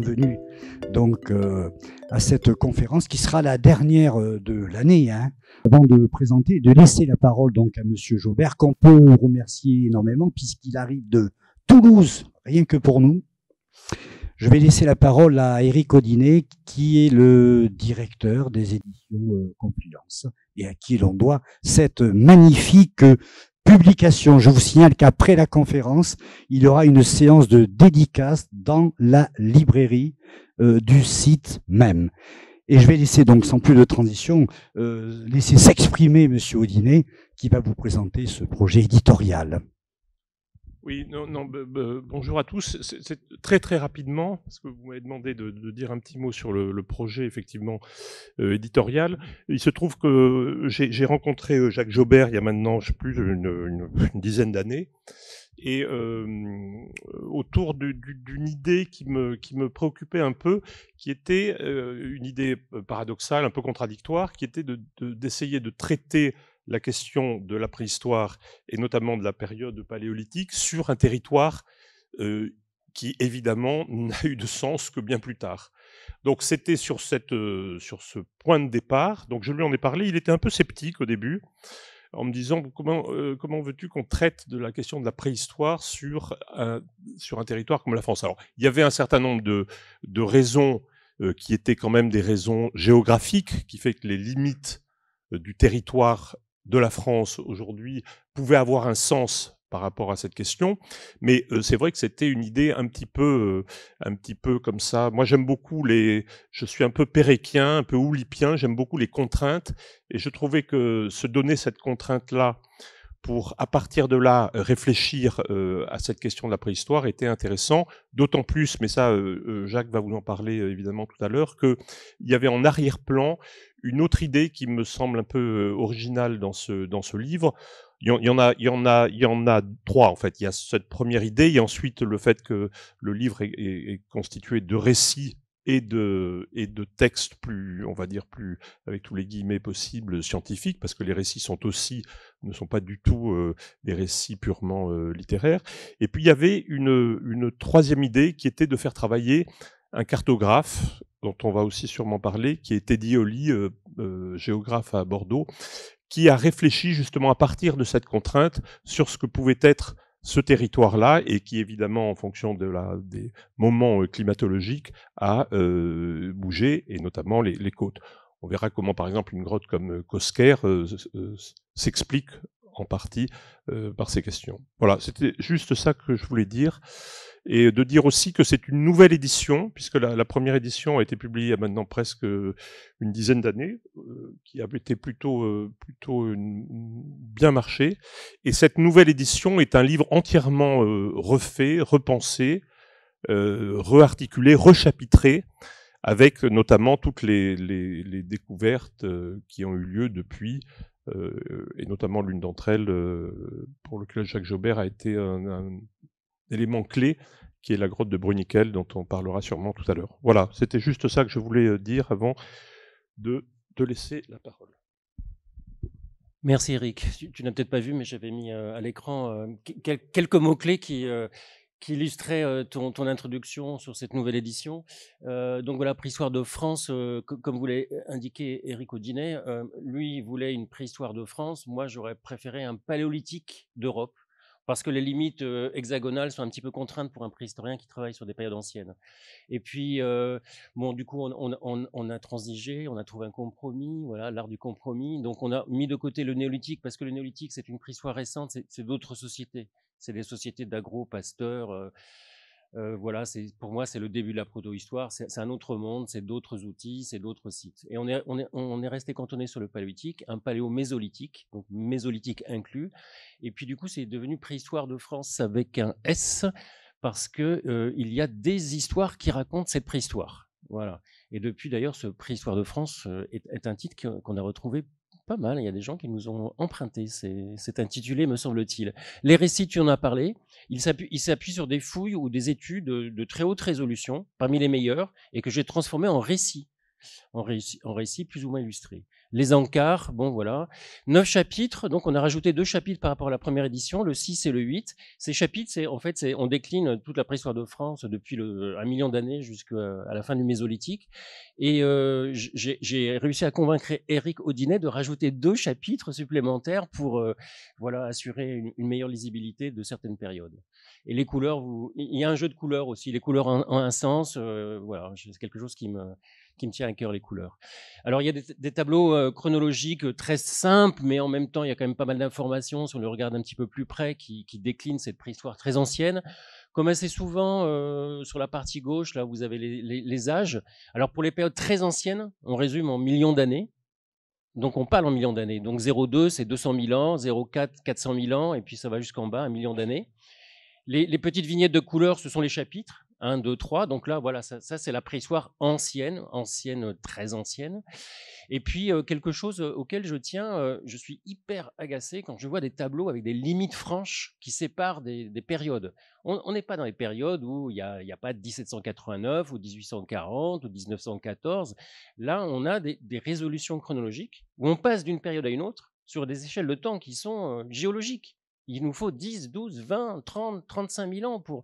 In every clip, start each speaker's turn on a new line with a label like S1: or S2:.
S1: bienvenue donc, euh, à cette conférence qui sera la dernière euh, de l'année. Hein. avant de présenter, de laisser la parole donc à Monsieur Jaubert, qu'on peut remercier énormément puisqu'il arrive de Toulouse, rien que pour nous. Je vais laisser la parole à Eric Audinet, qui est le directeur des éditions euh, Compliance, et à qui l'on doit cette magnifique publication. Je vous signale qu'après la conférence, il y aura une séance de dédicace dans la librairie euh, du site même. Et je vais laisser donc, sans plus de transition, euh, laisser s'exprimer Monsieur Audinet, qui va vous présenter ce projet éditorial.
S2: Oui, non, bonjour à tous. C'est très très rapidement, parce que vous m'avez demandé de, dire un petit mot sur le, projet effectivement euh, éditorial. Il se trouve que j'ai rencontré euh, Jacques Jobert il y a maintenant je plus une, dizaine d'années, et euh, autour d'une idée qui me, qui me préoccupait un peu, qui était une idée paradoxale, un peu contradictoire, qui était d'essayer de, de traiter la question de la préhistoire et notamment de la période paléolithique sur un territoire euh, qui évidemment n'a eu de sens que bien plus tard. Donc c'était sur, euh, sur ce point de départ. Donc je lui en ai parlé. Il était un peu sceptique au début en me disant comment, euh, comment veux-tu qu'on traite de la question de la préhistoire sur un, sur un territoire comme la France Alors, il y avait un certain nombre de, raisons qui étaient quand même des raisons géographiques, qui fait que les limites du territoire de la France aujourd'hui pouvait avoir un sens par rapport à cette question. Mais euh, c'est vrai que c'était une idée un petit peu, euh, un petit peu comme ça. Moi, j'aime beaucoup les. Je suis un peu péréquien, un peu oulipien. J'aime beaucoup les contraintes, et je trouvais que se donner cette contrainte-là pour, à partir de là, euh, réfléchir euh, à cette question de la préhistoire était intéressant, d'autant plus, mais ça, euh, Jacques va vous en parler évidemment tout à l'heure, qu'il y avait en arrière-plan une autre idée qui me semble un peu originale dans ce, dans ce livre. Il y, en a, il, y en a, il y en a trois, en fait. Il y a cette première idée, et ensuite le fait que le livre est constitué de récits et de, et de textes plus, on va dire, plus, avec tous les guillemets possibles, scientifiques, parce que les récits sont aussi, ne sont pas du tout euh, des récits purement euh, littéraires. Et puis il y avait une, troisième idée qui était de faire travailler un cartographe, dont on va aussi sûrement parler, qui est Teddy Oli, euh, géographe à Bordeaux, qui a réfléchi justement à partir de cette contrainte sur ce que pouvait être ce territoire-là et qui, évidemment, en fonction des moments euh, climatologiques, a euh, bougé, et notamment les, côtes. On verra comment, par exemple, une grotte comme euh, Cosquer s'explique en partie par ces questions. Voilà, c'était juste ça que je voulais dire et de dire aussi que c'est une nouvelle édition, puisque la, première édition a été publiée il y a maintenant presque euh, une dizaine d'années, euh, qui a été plutôt, euh, plutôt bien marché. Et cette nouvelle édition est un livre entièrement refait, repensé, rearticulé, rechapitré, avec notamment toutes les, découvertes qui ont eu lieu depuis, et notamment l'une d'entre elles pour lequel Jacques Jobert a été un, élément clé qui est la grotte de Bruniquel, dont on parlera sûrement tout à l'heure. Voilà, c'était juste ça que je voulais euh, dire avant de te laisser la parole.
S3: Merci Eric. Tu, n'as peut-être pas vu, mais j'avais mis euh, à l'écran euh, quelques mots-clés qui, qui illustraient ton, introduction sur cette nouvelle édition. donc voilà, Préhistoire de France, comme vous indiquer indiqué Eric Audinet, lui voulait une préhistoire de France. Moi, j'aurais préféré un paléolithique d'Europe parce que les limites euh, hexagonales sont un petit peu contraintes pour un préhistorien qui travaille sur des périodes anciennes. Et puis, euh, bon, du coup, on, on, a transigé, on a trouvé un compromis, voilà, l'art du compromis. Donc, on a mis de côté le néolithique, parce que le néolithique, c'est une préhistoire récente, c'est d'autres sociétés. C'est des sociétés d'agro-pasteurs. Euh, voilà, c'est pour moi c'est le début de la proto-histoire. C'est un autre monde, c'est d'autres outils, c'est d'autres sites. Et on est resté cantonné sur le paléolithique, un paléo-mésolithique, donc mésolithique inclus. Et puis du coup c'est devenu préhistoire de France avec un S parce que il y a des histoires qui racontent cette préhistoire. Voilà. Et depuis d'ailleurs ce préhistoire de France est un titre qu'on a retrouvé pas mal. Il y a des gens qui nous ont emprunté cet intitulé, me semble-t-il. Les récits, tu en as parlé. Ils s'appuient sur des fouilles ou des études de, très haute résolution, parmi les meilleures, et que j'ai transformées En récits, en récits plus ou moins illustrés les encarts, bon voilà. Neuf chapitres, donc on a rajouté deux chapitres par rapport à la première édition, le 6 et le 8. Ces chapitres, c'est en fait, on décline toute la préhistoire de France depuis un million d'années jusqu'à la fin du Mésolithique. Et euh, j'ai réussi à convaincre Eric Audinet de rajouter deux chapitres supplémentaires pour euh, voilà, assurer une, meilleure lisibilité de certaines périodes. Et les couleurs, il y a un jeu de couleurs aussi. Les couleurs ont, un sens. Euh, voilà, c'est quelque chose qui me, qui me tient à cœur les couleurs. Alors il y a des, tableaux euh, chronologiques euh, très simples, mais en même temps il y a quand même pas mal d'informations si on le regarde un petit peu plus près qui, déclinent cette préhistoire très ancienne comme assez souvent euh, sur la partie gauche, là, vous avez les, âges. Alors pour les périodes très anciennes, on résume en millions d'années. Donc on parle en millions d'années. Donc 0,2, c'est 200 000 ans, 0,4, 400 000 ans, et puis ça va jusqu'en bas, un million d'années. les, petites vignettes de couleurs, ce sont les chapitres. 1, 2, 3. Donc là, voilà, ça, c'est la préhistoire ancienne, ancienne, très ancienne. Et puis, euh, quelque chose euh, auquel je tiens, euh, je suis hyper agacé quand je vois des tableaux avec des limites franches qui séparent des, périodes. On n'est pas dans les périodes où il n'y a, a, pas 1789 ou 1840 ou 1914. Là, on a des, résolutions chronologiques où on passe d'une période à une autre sur des échelles de temps qui sont géologiques. Il nous faut 10, 12, 20, 30, 35 000 ans pour,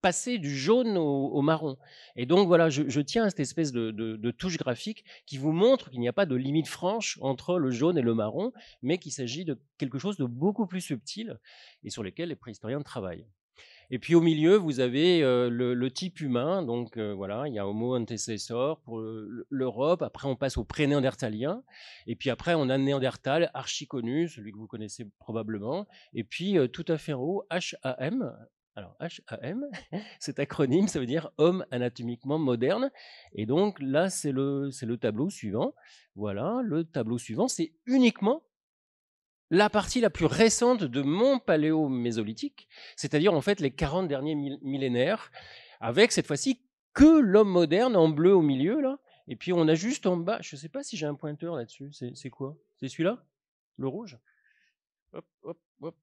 S3: passer du jaune au, marron. Et donc voilà, je, tiens à cette espèce de, touche graphique qui vous montre qu'il n'y a pas de limite franche entre le jaune et le marron, mais qu'il s'agit de quelque chose de beaucoup plus subtil et sur lequel les préhistoriens travaillent. Et puis au milieu, vous avez euh, le, type humain, donc euh, voilà, il y a Homo antecessor pour l'Europe, après on passe au pré-néandertalien, et puis après on a Néandertal, archi celui que vous connaissez probablement, et puis euh, tout à fait en haut, HAM, alors HAM, cet acronyme, ça veut dire homme anatomiquement moderne. Et donc là, c'est le, le tableau suivant. Voilà, le tableau suivant, c'est uniquement la partie la plus récente de mon paléo mésolithique c'est-à-dire en fait les 40 derniers millénaires, avec cette fois-ci que l'homme moderne en bleu au milieu, là. Et puis on a juste en bas, je ne sais pas si j'ai un pointeur là-dessus, c'est, quoi C'est celui-là Le rouge Hop, hop, hop,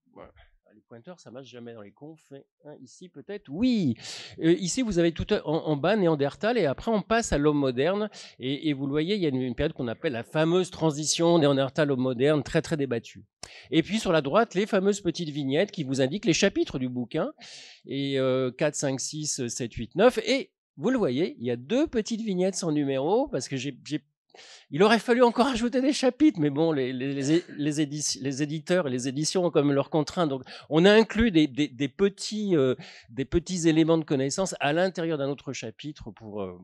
S3: ça marche jamais dans les confs. Hein. Hein, ici, peut-être, oui. Euh, ici, vous avez tout euh, en, bas Néandertal, et après, on passe à l'homme moderne. Et, vous le voyez, il y a une, période qu'on appelle la fameuse transition Néandertal-homme moderne, très, très débattue. Et puis, sur la droite, les fameuses petites vignettes qui vous indiquent les chapitres du bouquin. Et 4, 5, 6, 7, 8, 9. Et vous le voyez, il y a deux petites vignettes sans numéro, parce que j'ai il aurait fallu encore ajouter des chapitres, mais bon, les, éditeurs et les éditions ont comme leurs contraintes. Donc, on a inclus euh, des, petits, éléments de connaissance à l'intérieur d'un autre chapitre pour. Euh,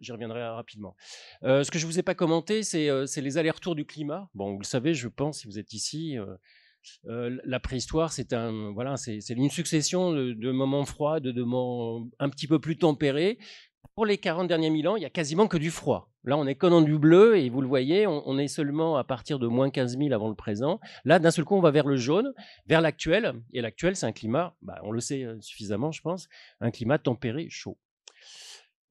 S3: j'y reviendrai rapidement. Euh, ce que je ne vous ai pas commenté, c'est les allers-retours du climat. Bon, vous le savez, je pense, si vous êtes ici, la préhistoire, c'est un, voilà, une succession de, moments froids, de, de moments un petit peu plus tempérés, pour les 40 derniers mille ans, il y a quasiment que du froid. Là, on est que dans du bleu et vous le voyez, on, est seulement à partir de moins 15 000 avant le présent. Là, d'un seul coup, on va vers le jaune, vers l'actuel. Et l'actuel, c'est un climat, bah, on le sait euh, suffisamment, je pense, un climat tempéré chaud.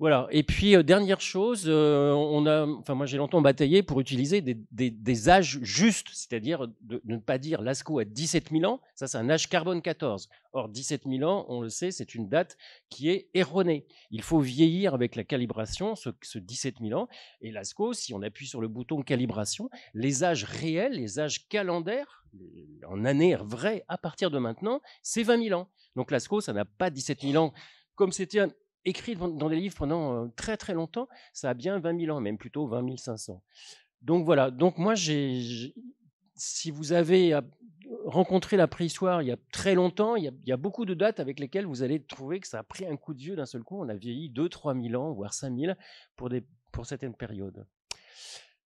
S3: Voilà. Et puis, euh, dernière chose, euh, on a, enfin, moi, j'ai longtemps bataillé pour utiliser des, âges justes, c'est-à-dire de, ne pas dire Lascaux à 17 000 ans, ça, c'est un âge carbone 14. Or, 17 000 ans, on le sait, c'est une date qui est erronée. Il faut vieillir avec la calibration, ce, ce 17 000 ans. Et Lascaux, si on appuie sur le bouton calibration, les âges réels, les âges calendaires, en années vraies, à partir de maintenant, c'est 20 000 ans. Donc, Lascaux, ça n'a pas 17 000 ans comme c'était un écrit dans des livres pendant très très longtemps, ça a bien 20 000 ans, même plutôt 20 500. Donc voilà, donc moi, j'ai, si vous avez rencontré la préhistoire il y a très longtemps, il y a, beaucoup de dates avec lesquelles vous allez trouver que ça a pris un coup de vieux d'un seul coup, on a vieilli 2 3 000 ans, voire 5 000 pour, des, pour certaines périodes.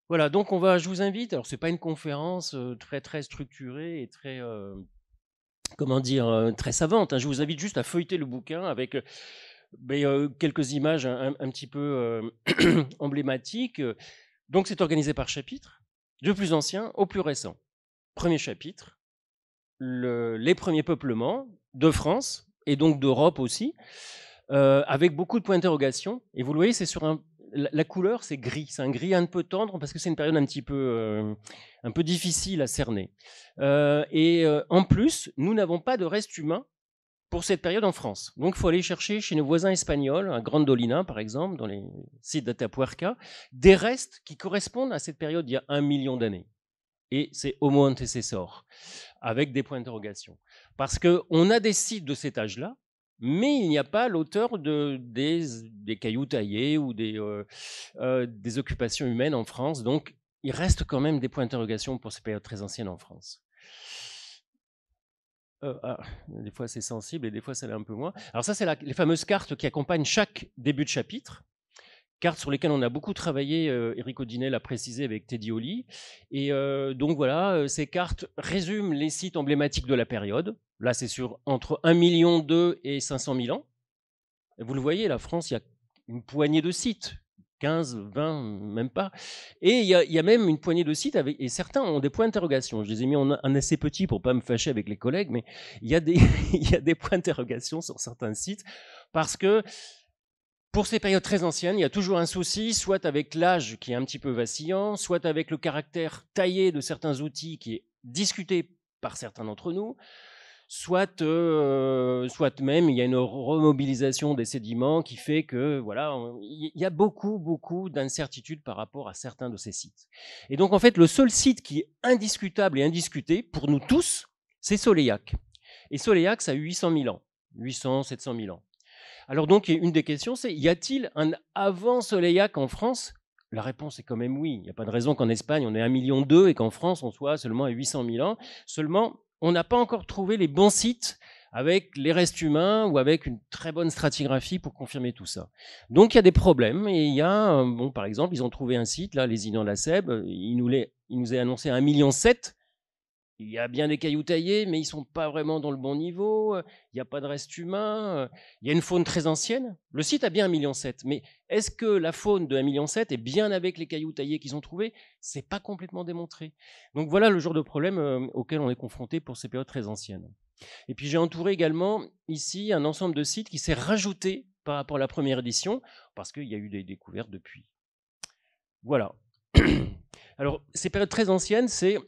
S3: Voilà, donc on va, je vous invite, alors c'est pas une conférence très très structurée et très... comment dire, très savante. Hein. Je vous invite juste à feuilleter le bouquin avec quelques images un, petit peu emblématiques. Donc c'est organisé par chapitre, du plus ancien au plus récent. Premier chapitre, le, les premiers peuplements de France et donc d'Europe aussi, avec beaucoup de points d'interrogation. Et vous le voyez, c'est sur la, la couleur, c'est gris, c'est un gris un peu tendre parce que c'est une période un petit peu, un peu difficile à cerner. et en plus, nous n'avons pas de reste humain pour cette période en France. Donc il faut aller chercher chez nos voisins espagnols, à Grandolina par exemple, dans les sites d'Atapuerca, des restes qui correspondent à cette période il y a un million d'années. Et c'est Homo antecessor, avec des points d'interrogation. Parce qu'on a des sites de cet âge-là, mais il n'y a pas l'auteur de, des, des, cailloux taillés ou des, euh, euh, des occupations humaines en France. Donc il reste quand même des points d'interrogation pour ces périodes très anciennes en France. Euh, ah, des fois c'est sensible et des fois ça l'est un peu moins. Alors ça, c'est les fameuses cartes qui accompagnent chaque début de chapitre. Cartes sur lesquelles on a beaucoup travaillé, euh, Eric l'a précisé avec Teddy Oli. Et euh, donc voilà, ces cartes résument les sites emblématiques de la période. Là, c'est sur entre 1 million et 500 000 ans. Vous le voyez, la France, il y a une poignée de sites 15, 20, même pas. Et il y a, même une poignée de sites, et certains ont des points d'interrogation. Je les ai mis en assez petit pour ne pas me fâcher avec les collègues, mais il y, y a des points d'interrogation sur certains sites, parce que pour ces périodes très anciennes, il y a toujours un souci, soit avec l'âge qui est un petit peu vacillant, soit avec le caractère taillé de certains outils qui est discuté par certains d'entre nous, soit, euh, soit même il y a une remobilisation des sédiments qui fait que voilà, il y a beaucoup beaucoup d'incertitudes par rapport à certains de ces sites. Et donc en fait, le seul site qui est indiscutable et indiscuté pour nous tous, c'est Soleillac. Et Soleillac, ça a 800 000 ans, 800, 700 000 ans. Alors donc, une des questions, c'est y a-t-il un avant Soleillac en France la réponse est quand même oui. Il n'y a pas de raison qu'en Espagne, on ait 1,2 million et qu'en France, on soit seulement à 800 000 ans. Seulement, on n'a pas encore trouvé les bons sites avec les restes humains ou avec une très bonne stratigraphie pour confirmer tout ça. Donc il y a des problèmes et il y a, euh, bon, par exemple, ils ont trouvé un site, là, les Inans de la SEB, il nous, a est annoncé 1,7 million il y a bien des cailloux taillés, mais ils ne sont pas vraiment dans le bon niveau. Euh, il n'y a pas de reste humain. Euh, il y a une faune très ancienne. Le site a bien 1,7 million, mais est-ce que la faune de 1,7 million est bien avec les cailloux taillés qu'ils ont trouvés C'est pas complètement démontré. Donc voilà le genre de problème euh, auquel on est confronté pour ces périodes très anciennes. Et puis j'ai entouré également ici un ensemble de sites qui s'est rajouté par rapport à la première édition, parce qu'il y a eu des découvertes depuis. Voilà. Alors, ces périodes très anciennes, c'est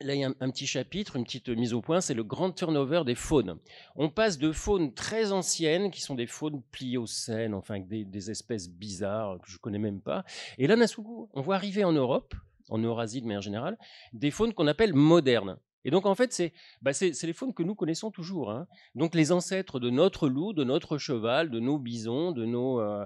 S3: Là, il y a un, petit chapitre, une petite mise au point, c'est le grand turnover des faunes. On passe de faunes très anciennes, qui sont des faunes pliocènes, enfin des, espèces bizarres que je connais même pas. Et là, on voit arriver en Europe, en Eurasie de manière générale, des faunes qu'on appelle modernes. Et donc, en fait, c'est bah, les faunes que nous connaissons toujours. Hein. Donc, les ancêtres de notre loup, de notre cheval, de nos bisons, de nos euh,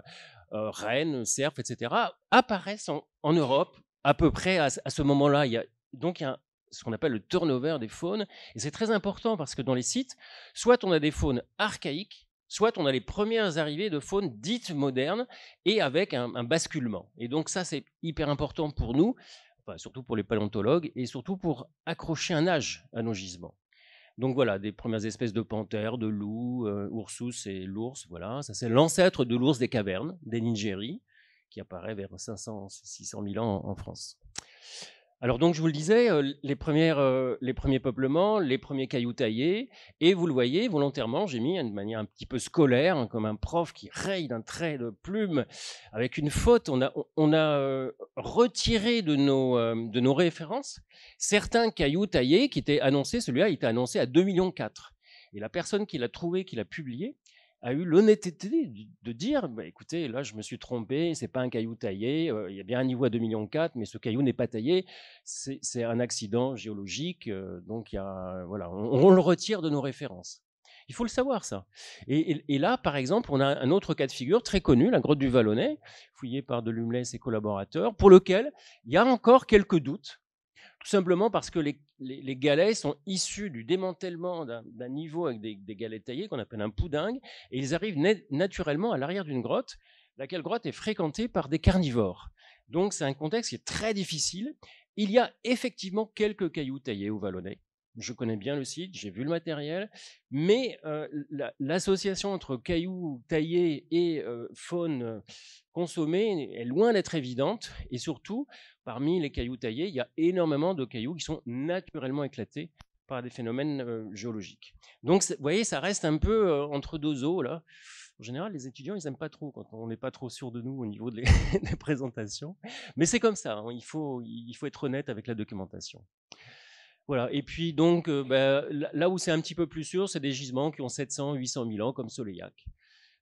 S3: euh rennes, cerfs, etc., apparaissent en, Europe à peu près à, ce moment-là. donc, il y a ce qu'on appelle le turnover des faunes. Et c'est très important parce que dans les sites, soit on a des faunes archaïques, soit on a les premières arrivées de faunes dites modernes et avec un, basculement. Et donc ça, c'est hyper important pour nous, surtout pour les paléontologues, et surtout pour accrocher un âge à nos gisements. Donc voilà, des premières espèces de panthères, de loups, euh, oursous et l'ours, voilà. Ça, c'est l'ancêtre de l'ours des cavernes, des Nigéries, qui apparaît vers 500, 600 000 ans en France. Alors donc je vous le disais, les, premiers peuplements, les premiers cailloux taillés, et vous le voyez, volontairement, j'ai mis de manière un petit peu scolaire, hein, comme un prof qui raye d'un trait de plume, avec une faute, on a, retiré de nos, références certains cailloux taillés qui étaient annoncés, celui-là il était annoncé à 2,4 millions Et la personne qui l'a trouvé, qui l'a publié, a eu l'honnêteté de dire bah, écoutez, là, je me suis trompé, c'est pas un caillou taillé, euh, il y a bien un niveau à 2,4 millions, mais ce caillou n'est pas taillé, c'est un accident géologique, euh, donc voilà, on, le retire de nos références. Il faut le savoir, ça. Et, là, par exemple, on a un autre cas de figure très connu, la grotte du Vallonnet, fouillée par de Delumelet et ses collaborateurs, pour lequel il y a encore quelques doutes tout simplement parce que les, galets sont issus du démantèlement d'un niveau avec des, galets taillés qu'on appelle un poudingue, et ils arrivent naturellement à l'arrière d'une grotte, laquelle grotte est fréquentée par des carnivores. Donc c'est un contexte qui est très difficile. Il y a effectivement quelques cailloux taillés ou vallonnés. Je connais bien le site, j'ai vu le matériel, mais euh, l'association entre cailloux taillés et euh, faune euh, consommée est loin d'être évidente. Et surtout, Parmi les cailloux taillés, il y a énormément de cailloux qui sont naturellement éclatés par des phénomènes euh, géologiques. Donc, vous voyez, ça reste un peu euh, entre deux eaux, là. En général, les étudiants, ils n'aiment pas trop quand on n'est pas trop sûr de nous au niveau des présentations. Mais c'est comme ça, hein. il, faut, il faut être honnête avec la documentation. Voilà. Et puis donc, euh, bah, là où c'est un petit peu plus sûr, c'est des gisements qui ont 700, 800 000 ans, comme Soleillac.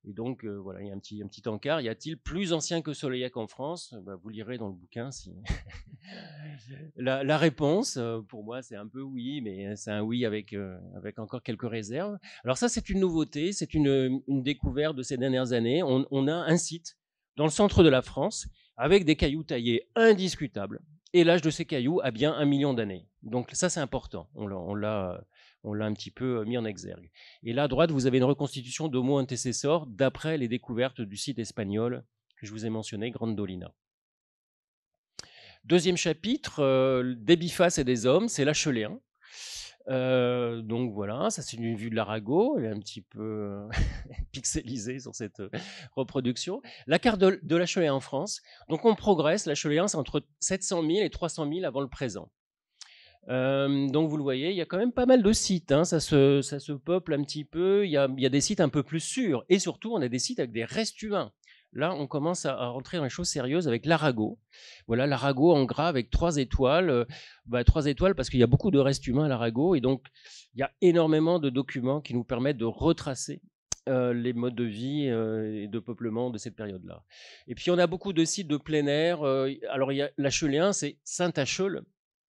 S3: Et donc, euh, voilà, il y a un petit, un petit encart. Y a-t-il plus ancien que Soleilac en France bah, Vous lirez dans le bouquin si. la, réponse, euh, pour moi, c'est un peu oui, mais c'est un oui avec, euh, avec encore quelques réserves. Alors, ça, c'est une nouveauté, c'est une, une, découverte de ces dernières années. On, on, a un site dans le centre de la France avec des cailloux taillés indiscutables et l'âge de ces cailloux a bien un million d'années. Donc, ça, c'est important. On l'a on l'a un petit peu euh, mis en exergue. Et là, à droite, vous avez une reconstitution d'homo mots d'après les découvertes du site espagnol que je vous ai mentionné, Grandolina. Deuxième chapitre, euh, des bifaces et des hommes, c'est l'Acheléen. Euh, donc voilà, ça c'est une vue de l'Arago, elle est un petit peu pixelisée sur cette reproduction. La carte de, de l'Acheléen en France, donc on progresse, l'Acheléen c'est entre 700 000 et 300 000 avant le présent donc vous le voyez, il y a quand même pas mal de sites, hein. ça, se, peuple un petit peu, il y, a, des sites un peu plus sûrs, et surtout on a des sites avec des restes humains. Là, on commence à, rentrer dans les choses sérieuses avec l'Arago. Voilà, l'Arago en gras avec trois étoiles. Euh, bah, trois étoiles parce qu'il y a beaucoup de restes humains à l'Arago, et donc il y a énormément de documents qui nous permettent de retracer euh, les modes de vie euh, et de peuplement de cette période-là. Et puis on a beaucoup de sites de plein air. alors il y a l'Acheléen, c'est Saint-Acheul,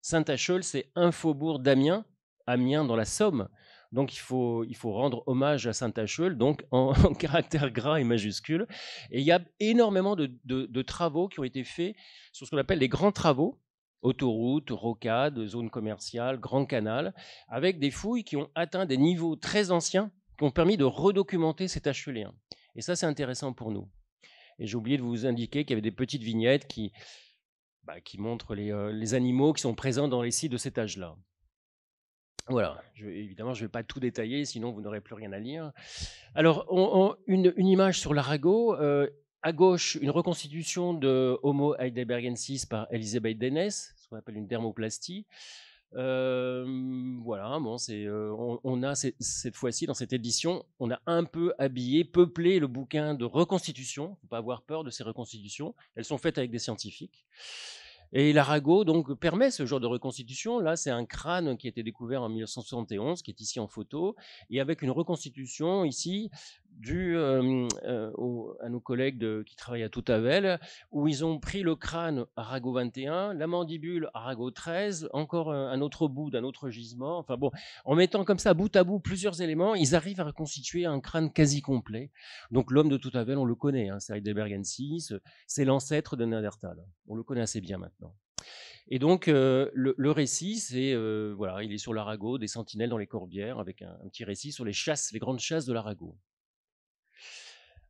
S3: Saint-Acheul, c'est un faubourg d'Amiens, Amiens dans la Somme. Donc il faut, il faut rendre hommage à Saint-Acheul, donc en, caractère gras et majuscule. Et il y a énormément de, travaux qui ont été faits sur ce qu'on appelle les grands travaux, autoroutes, rocades, zones commerciales, grand canal, avec des fouilles qui ont atteint des niveaux très anciens qui ont permis de redocumenter cet acheuléen. Et ça, c'est intéressant pour nous. Et j'ai oublié de vous indiquer qu'il y avait des petites vignettes qui, bah, qui montre euh, les, animaux qui sont présents dans les sites de cet âge-là. Voilà, évidemment, je ne vais pas tout détailler, sinon vous n'aurez plus rien à lire. Alors, une, image sur l'Arago. Euh, à gauche, une reconstitution de Homo heidelbergensis par Elisabeth Dennis, ce qu'on appelle une dermoplastie voilà, bon, c'est, on, a cette fois-ci dans cette édition, on a un peu habillé, peuplé le bouquin de reconstitution. Faut pas avoir peur de ces reconstitutions. Elles sont faites avec des scientifiques. Et l'Arago donc permet ce genre de reconstitution. Là, c'est un crâne qui a été découvert en 1971, qui est ici en photo, et avec une reconstitution ici dû à nos collègues qui travaillent à Toutavel, où ils ont pris le crâne Arago 21, la mandibule Arago 13, encore un, autre bout d'un autre gisement. Enfin bon, en mettant comme ça bout à bout plusieurs éléments, ils arrivent à reconstituer un crâne quasi complet. Donc l'homme de Toutavel, on le connaît, hein, c'est c'est l'ancêtre de Néandertal. On le connaît assez bien maintenant. Et donc, le, récit, c'est voilà, il est sur l'Arago, des sentinelles dans les corbières, avec un, un, petit récit sur les chasses, les grandes chasses de l'Arago.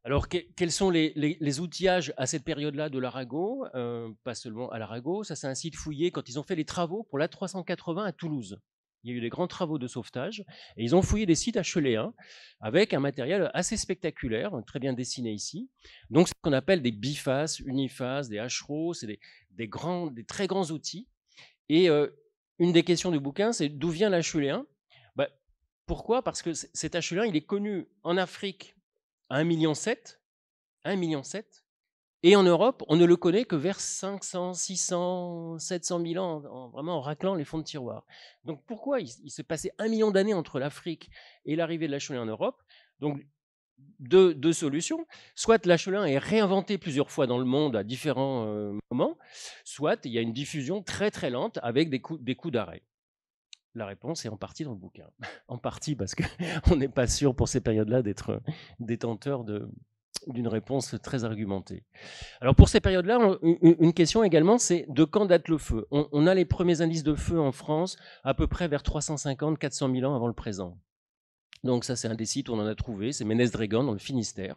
S3: Alors, quels sont les, outillages à cette période-là de l'Arago euh, Pas seulement à l'Arago, ça c'est un site fouillé quand ils ont fait les travaux pour l'A380 à Toulouse. Il y a eu des grands travaux de sauvetage et ils ont fouillé des sites à 1 hein, avec un matériel assez spectaculaire, très bien dessiné ici. Donc, ce qu'on appelle des bifaces, unifaces, des hachereaux, c'est des, des, très grands outils. Et euh, une des questions du bouquin, c'est d'où vient lhl 1 hein bah, Pourquoi Parce que cet hl il est connu en Afrique 1,7 million. 1,7 million. Et en Europe, on ne le connaît que vers 500, 600, 700 000 ans, en, vraiment en raclant les fonds de tiroir. Donc pourquoi il, s'est se passait un million d'années entre l'Afrique et l'arrivée de l'achelin en Europe Donc deux, solutions. Soit l'achelin est réinventé plusieurs fois dans le monde à différents euh, moments, soit il y a une diffusion très très lente avec des coups d'arrêt. La réponse est en partie dans le bouquin. en partie parce qu'on n'est pas sûr pour ces périodes-là d'être euh, détenteur d'une réponse très argumentée. Alors pour ces périodes-là, une question également, c'est de quand date le feu on, a les premiers indices de feu en France à peu près vers 350-400 000 ans avant le présent. Donc ça c'est un des sites où on en a trouvé, c'est Ménès-Drégan dans le Finistère,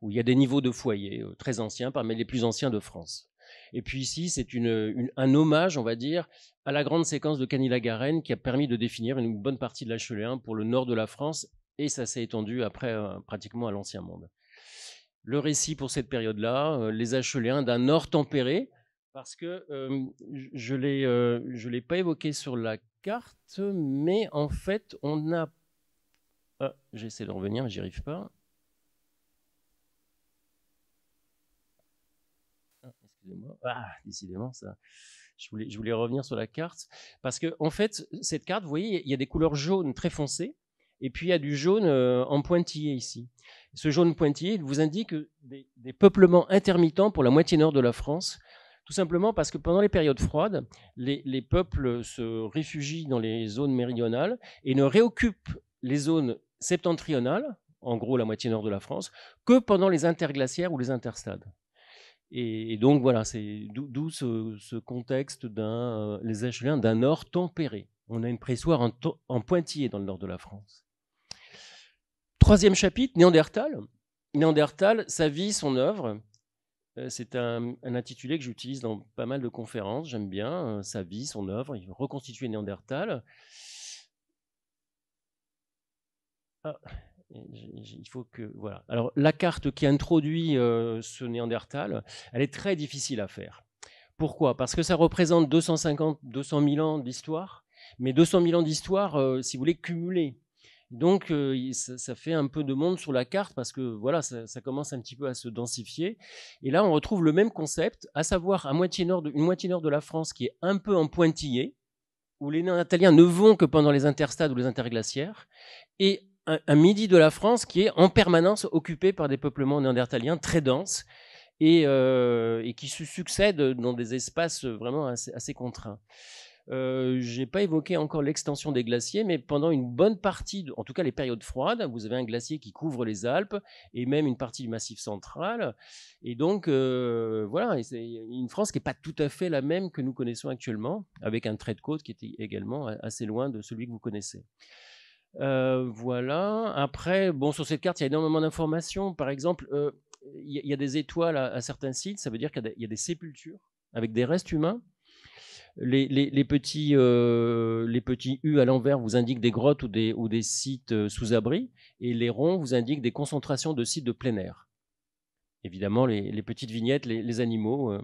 S3: où il y a des niveaux de foyers euh, très anciens, parmi les plus anciens de France. Et puis ici, c'est un hommage, on va dire, à la grande séquence de Canilagaren garenne qui a permis de définir une bonne partie de l'Acheléen pour le nord de la France, et ça s'est étendu après euh, pratiquement à l'Ancien Monde. Le récit pour cette période-là, euh, les Acheléens d'un nord tempéré, parce que euh, je ne je l'ai pas évoqué sur la carte, mais en fait, on a... Ah, j'essaie de revenir, mais j'y arrive pas. Ah, décidément, ça. Je voulais, revenir sur la carte. Parce que, en fait, cette carte, vous voyez, il y a des couleurs jaunes très foncées. Et puis, il y a du jaune euh, en pointillé ici. Ce jaune pointillé vous indique des, peuplements intermittents pour la moitié nord de la France. Tout simplement parce que pendant les périodes froides, les peuples se réfugient dans les zones méridionales et ne réoccupent les zones septentrionales, en gros la moitié nord de la France, que pendant les interglaciaires ou les interstades. Et, donc voilà, c'est d'où ce, contexte d'un euh, les d'un nord tempéré. On a une pressoire en, pointillé dans le nord de la France. Troisième chapitre, Néandertal. Néandertal, sa vie, son œuvre. Euh, c'est un, intitulé que j'utilise dans pas mal de conférences, j'aime bien, euh, sa vie, son œuvre, il reconstituer Néandertal. Ah il faut que voilà. Alors la carte qui introduit euh, ce Néandertal, elle est très difficile à faire. Pourquoi Parce que ça représente 250, 200 000 ans d'histoire, mais 200 000 ans d'histoire, euh, si vous voulez, cumuler Donc euh, ça, fait un peu de monde sur la carte parce que voilà, ça, commence un petit peu à se densifier. Et là, on retrouve le même concept, à savoir à moitié nord une moitié nord de la France qui est un peu en pointillé, où les Néandertaliens ne vont que pendant les interstades ou les interglaciaires, et un, midi de la France qui est en permanence occupé par des peuplements néandertaliens très denses et, euh, qui se succèdent dans des espaces vraiment assez, contraints. Euh, je n'ai pas évoqué encore l'extension des glaciers, mais pendant une bonne partie, en tout cas les périodes froides, vous avez un glacier qui couvre les Alpes et même une partie du massif central. Et donc, euh, voilà, c'est une France qui n'est pas tout à fait la même que nous connaissons actuellement, avec un trait de côte qui était également assez loin de celui que vous connaissez voilà. Après, bon, sur cette carte, il y a énormément d'informations. Par exemple, il y, a des étoiles à, certains sites. Ça veut dire qu'il y, a des sépultures avec des restes humains. Les, petits, les petits U à l'envers vous indiquent des grottes ou des, sites sous abris Et les ronds vous indiquent des concentrations de sites de plein air. Évidemment, les, les petites vignettes, les, animaux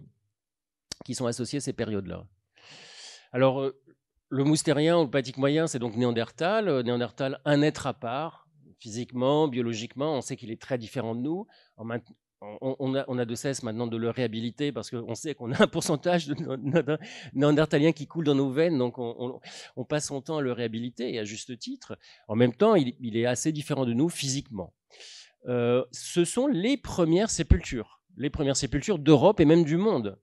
S3: qui sont associés à ces périodes-là. Alors, le moustérien ou le pathique moyen, c'est donc Néandertal. Euh, Néandertal, un être à part, physiquement, biologiquement, on sait qu'il est très différent de nous. on, a, de cesse maintenant de le réhabiliter parce qu'on sait qu'on a un pourcentage de néandertaliens qui coule dans nos veines, donc on, passe son temps à le réhabiliter, et à juste titre. En même temps, il, est assez différent de nous physiquement. Euh, ce sont les premières sépultures, les premières sépultures d'Europe et même du monde.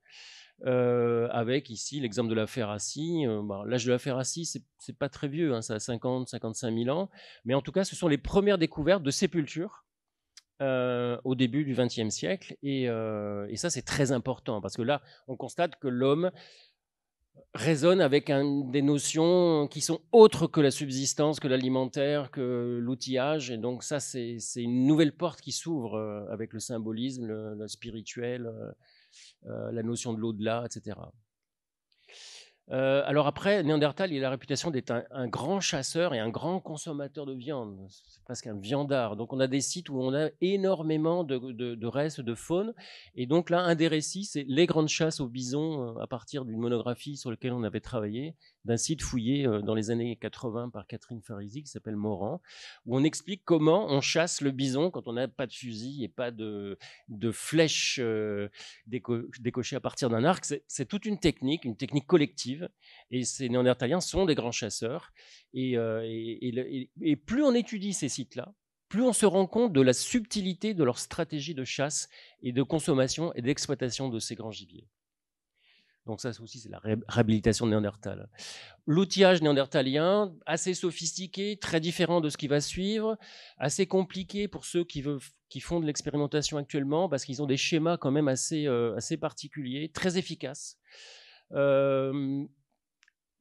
S3: Euh, avec ici l'exemple de la féracie. Euh, bah, l'âge de la ce c'est pas très vieux, hein, ça a 50, 55 000 ans. Mais en tout cas, ce sont les premières découvertes de sépultures euh, au début du XXe siècle. Et, ça, c'est très important parce que là, on constate que l'homme résonne avec des notions qui sont autres que la subsistance, que l'alimentaire, que l'outillage. Et donc ça, c'est une nouvelle porte qui s'ouvre avec le symbolisme, le spirituel, euh, la notion de l'au-delà, etc. Euh, alors après, Néandertal, il a la réputation d'être un, grand chasseur et un grand consommateur de viande. C'est presque un viandard. Donc on a des sites où on a énormément de, de restes de faune. Et donc là, un des récits, c'est les grandes chasses au bison euh, à partir d'une monographie sur laquelle on avait travaillé d'un site fouillé euh, dans les années 80 par Catherine Farisi qui s'appelle Moran, où on explique comment on chasse le bison quand on n'a pas de fusil et pas de, flèche euh, décochée à partir d'un arc. C'est toute une technique, une technique collective. Et ces néandertaliens sont des grands chasseurs. Euh, et, et plus on étudie ces sites-là, plus on se rend compte de la subtilité de leur stratégie de chasse et de consommation et d'exploitation de ces grands gibiers. Donc ça aussi, c'est la réhabilitation néandertale Néandertal. L'outillage néandertalien, assez sophistiqué, très différent de ce qui va suivre, assez compliqué pour ceux qui, veulent, qui font de l'expérimentation actuellement, parce qu'ils ont des schémas quand même assez, euh, assez particuliers, très efficaces. Euh,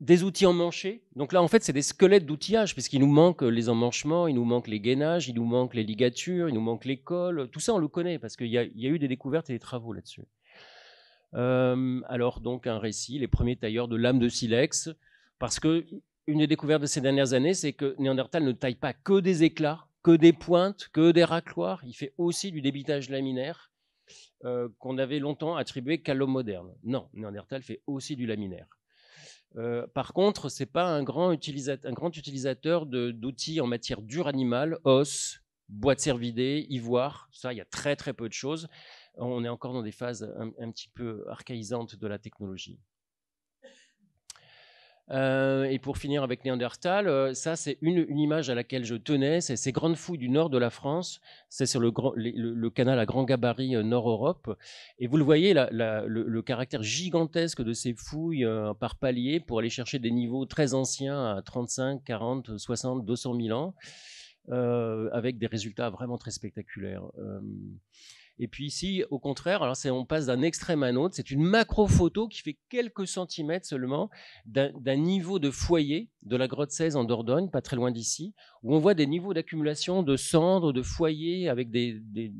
S3: des outils emmanchés. Donc là, en fait, c'est des squelettes d'outillage, puisqu'il nous manque les emmanchements, il nous manque les gainages, il nous manque les ligatures, il nous manque les cols. Tout ça, on le connaît, parce qu'il y, y, a eu des découvertes et des travaux là-dessus. Euh, alors donc un récit, les premiers tailleurs de lames de silex, parce que une des découvertes de ces dernières années, c'est que Néandertal ne taille pas que des éclats, que des pointes, que des racloirs, il fait aussi du débitage laminaire euh, qu'on avait longtemps attribué qu'à l'homme moderne. Non, Néandertal fait aussi du laminaire. Euh, par contre, c'est pas un grand, utilisateur, un grand utilisateur d'outils en matière dure animale, os, bois de cervidés, ivoire, ça, il y a très très peu de choses on est encore dans des phases un, petit peu archaïsantes de la technologie. Euh, et pour finir avec Néandertal, euh, ça c'est une, image à laquelle je tenais, c'est ces grandes fouilles du nord de la France, c'est sur le, grand, le, canal à grand gabarit euh, Nord-Europe, et vous le voyez, le, caractère gigantesque de ces fouilles par palier pour aller chercher des niveaux très anciens à 35, 40, 60, 200 000 ans, avec des résultats vraiment très spectaculaires. Et puis ici, au contraire, alors on passe d'un extrême à un autre. C'est une macro-photo qui fait quelques centimètres seulement d'un niveau de foyer de la grotte 16 en Dordogne, pas très loin d'ici, où on voit des niveaux d'accumulation de cendres, de foyers, avec des, des,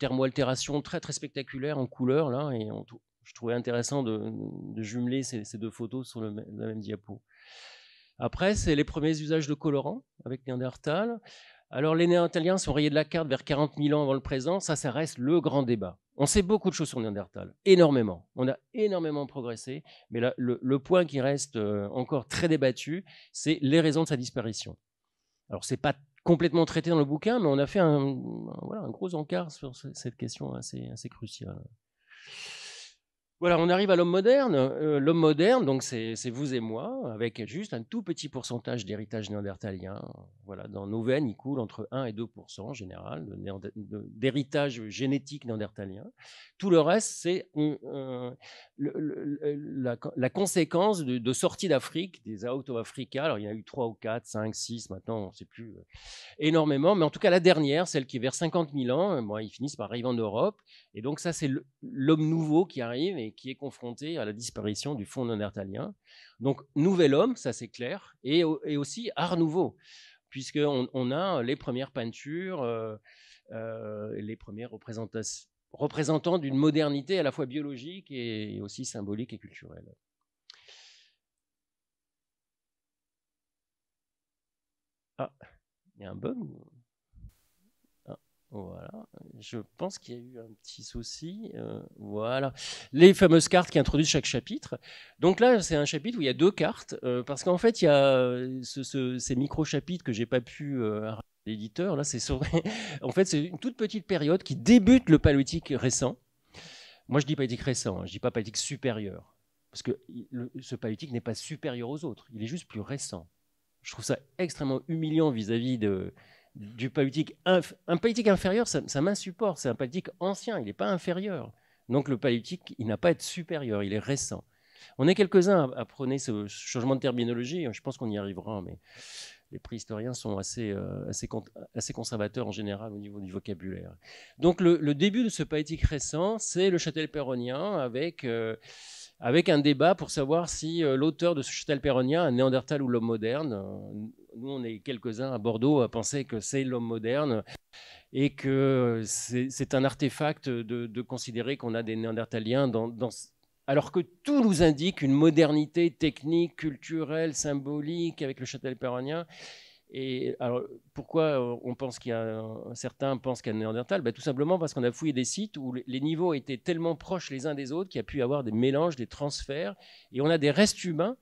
S3: thermoaltérations très très spectaculaires en couleur. Là, et je trouvais intéressant de, jumeler ces, deux photos sur le, la même diapo. Après, c'est les premiers usages de colorants avec Néandertal. Alors les Néandertaliens sont rayés de la carte vers 40 000 ans avant le présent, ça, ça reste le grand débat. On sait beaucoup de choses sur Néandertal, énormément. On a énormément progressé, mais le, point qui reste euh, encore très débattu, c'est les raisons de sa disparition. Alors c'est pas complètement traité dans le bouquin, mais on a fait un, gros encart sur cette question assez cruciale. Voilà, on arrive à l'homme moderne. Euh, l'homme moderne, donc c'est vous et moi, avec juste un tout petit pourcentage d'héritage néandertalien. Voilà, dans nos veines, il coule entre 1 et 2 en général d'héritage génétique néandertalien. Tout le reste, c'est euh, la, conséquence de, sorties d'Afrique, des auto africains Alors, il y en a eu 3 ou 4, 5, 6, maintenant, on ne sait plus euh, énormément. Mais en tout cas, la dernière, celle qui est vers 50 000 ans, moi ils finissent par arriver en Europe. Et donc ça, c'est l'homme nouveau qui arrive et qui est confronté à la disparition du fond néandertalien. Donc nouvel homme, ça c'est clair, et, aussi art nouveau, puisqu'on on a euh, les premières peintures, euh, euh, les premières représentations représentant d'une modernité à la fois biologique et aussi symbolique et culturelle. Ah, il y a un bug voilà, je pense qu'il y a eu un petit souci. Euh, voilà, les fameuses cartes qui introduisent chaque chapitre. Donc là, c'est un chapitre où il y a deux cartes, euh, parce qu'en fait, il y a euh, ces micro-chapitres que j'ai pas pu arrêter l'éditeur. Là, c'est en fait, c'est une toute petite période qui débute le paléolithique récent. Moi, je dis paléolithique récent, hein, je dis pas paléolithique supérieur, parce que ce paléolithique n'est pas supérieur aux autres, il est juste plus récent. Je trouve ça extrêmement humiliant vis à -vis de du Un politique inférieur, ça, m'insupporte. C'est un paléolithique ancien, il n'est pas inférieur. Donc le paléolithique, il n'a pas à être supérieur, il est récent. On est quelques-uns à, ce changement de terminologie. Hein, je pense qu'on y arrivera, mais les préhistoriens sont assez, euh, conservateurs en général au niveau du vocabulaire. Donc le, début de ce paléolithique récent, c'est le châtel péronien avec euh, avec un débat pour savoir si euh, l'auteur de ce Châtel Péronien, un néandertal ou l'homme moderne, euh, nous on est quelques-uns à Bordeaux à penser que c'est l'homme moderne et que c'est un artefact de, considérer qu'on a des néandertaliens dans, alors que tout nous indique une modernité technique, culturelle, symbolique avec le Châtel Péronien. Et alors, pourquoi euh, on pense qu'il y certains pensent qu'il y a un néandertal ben, Tout simplement parce qu'on a fouillé des sites où les, niveaux étaient tellement proches les uns des autres qu'il y a pu y avoir des mélanges, des transferts, et on a des restes humains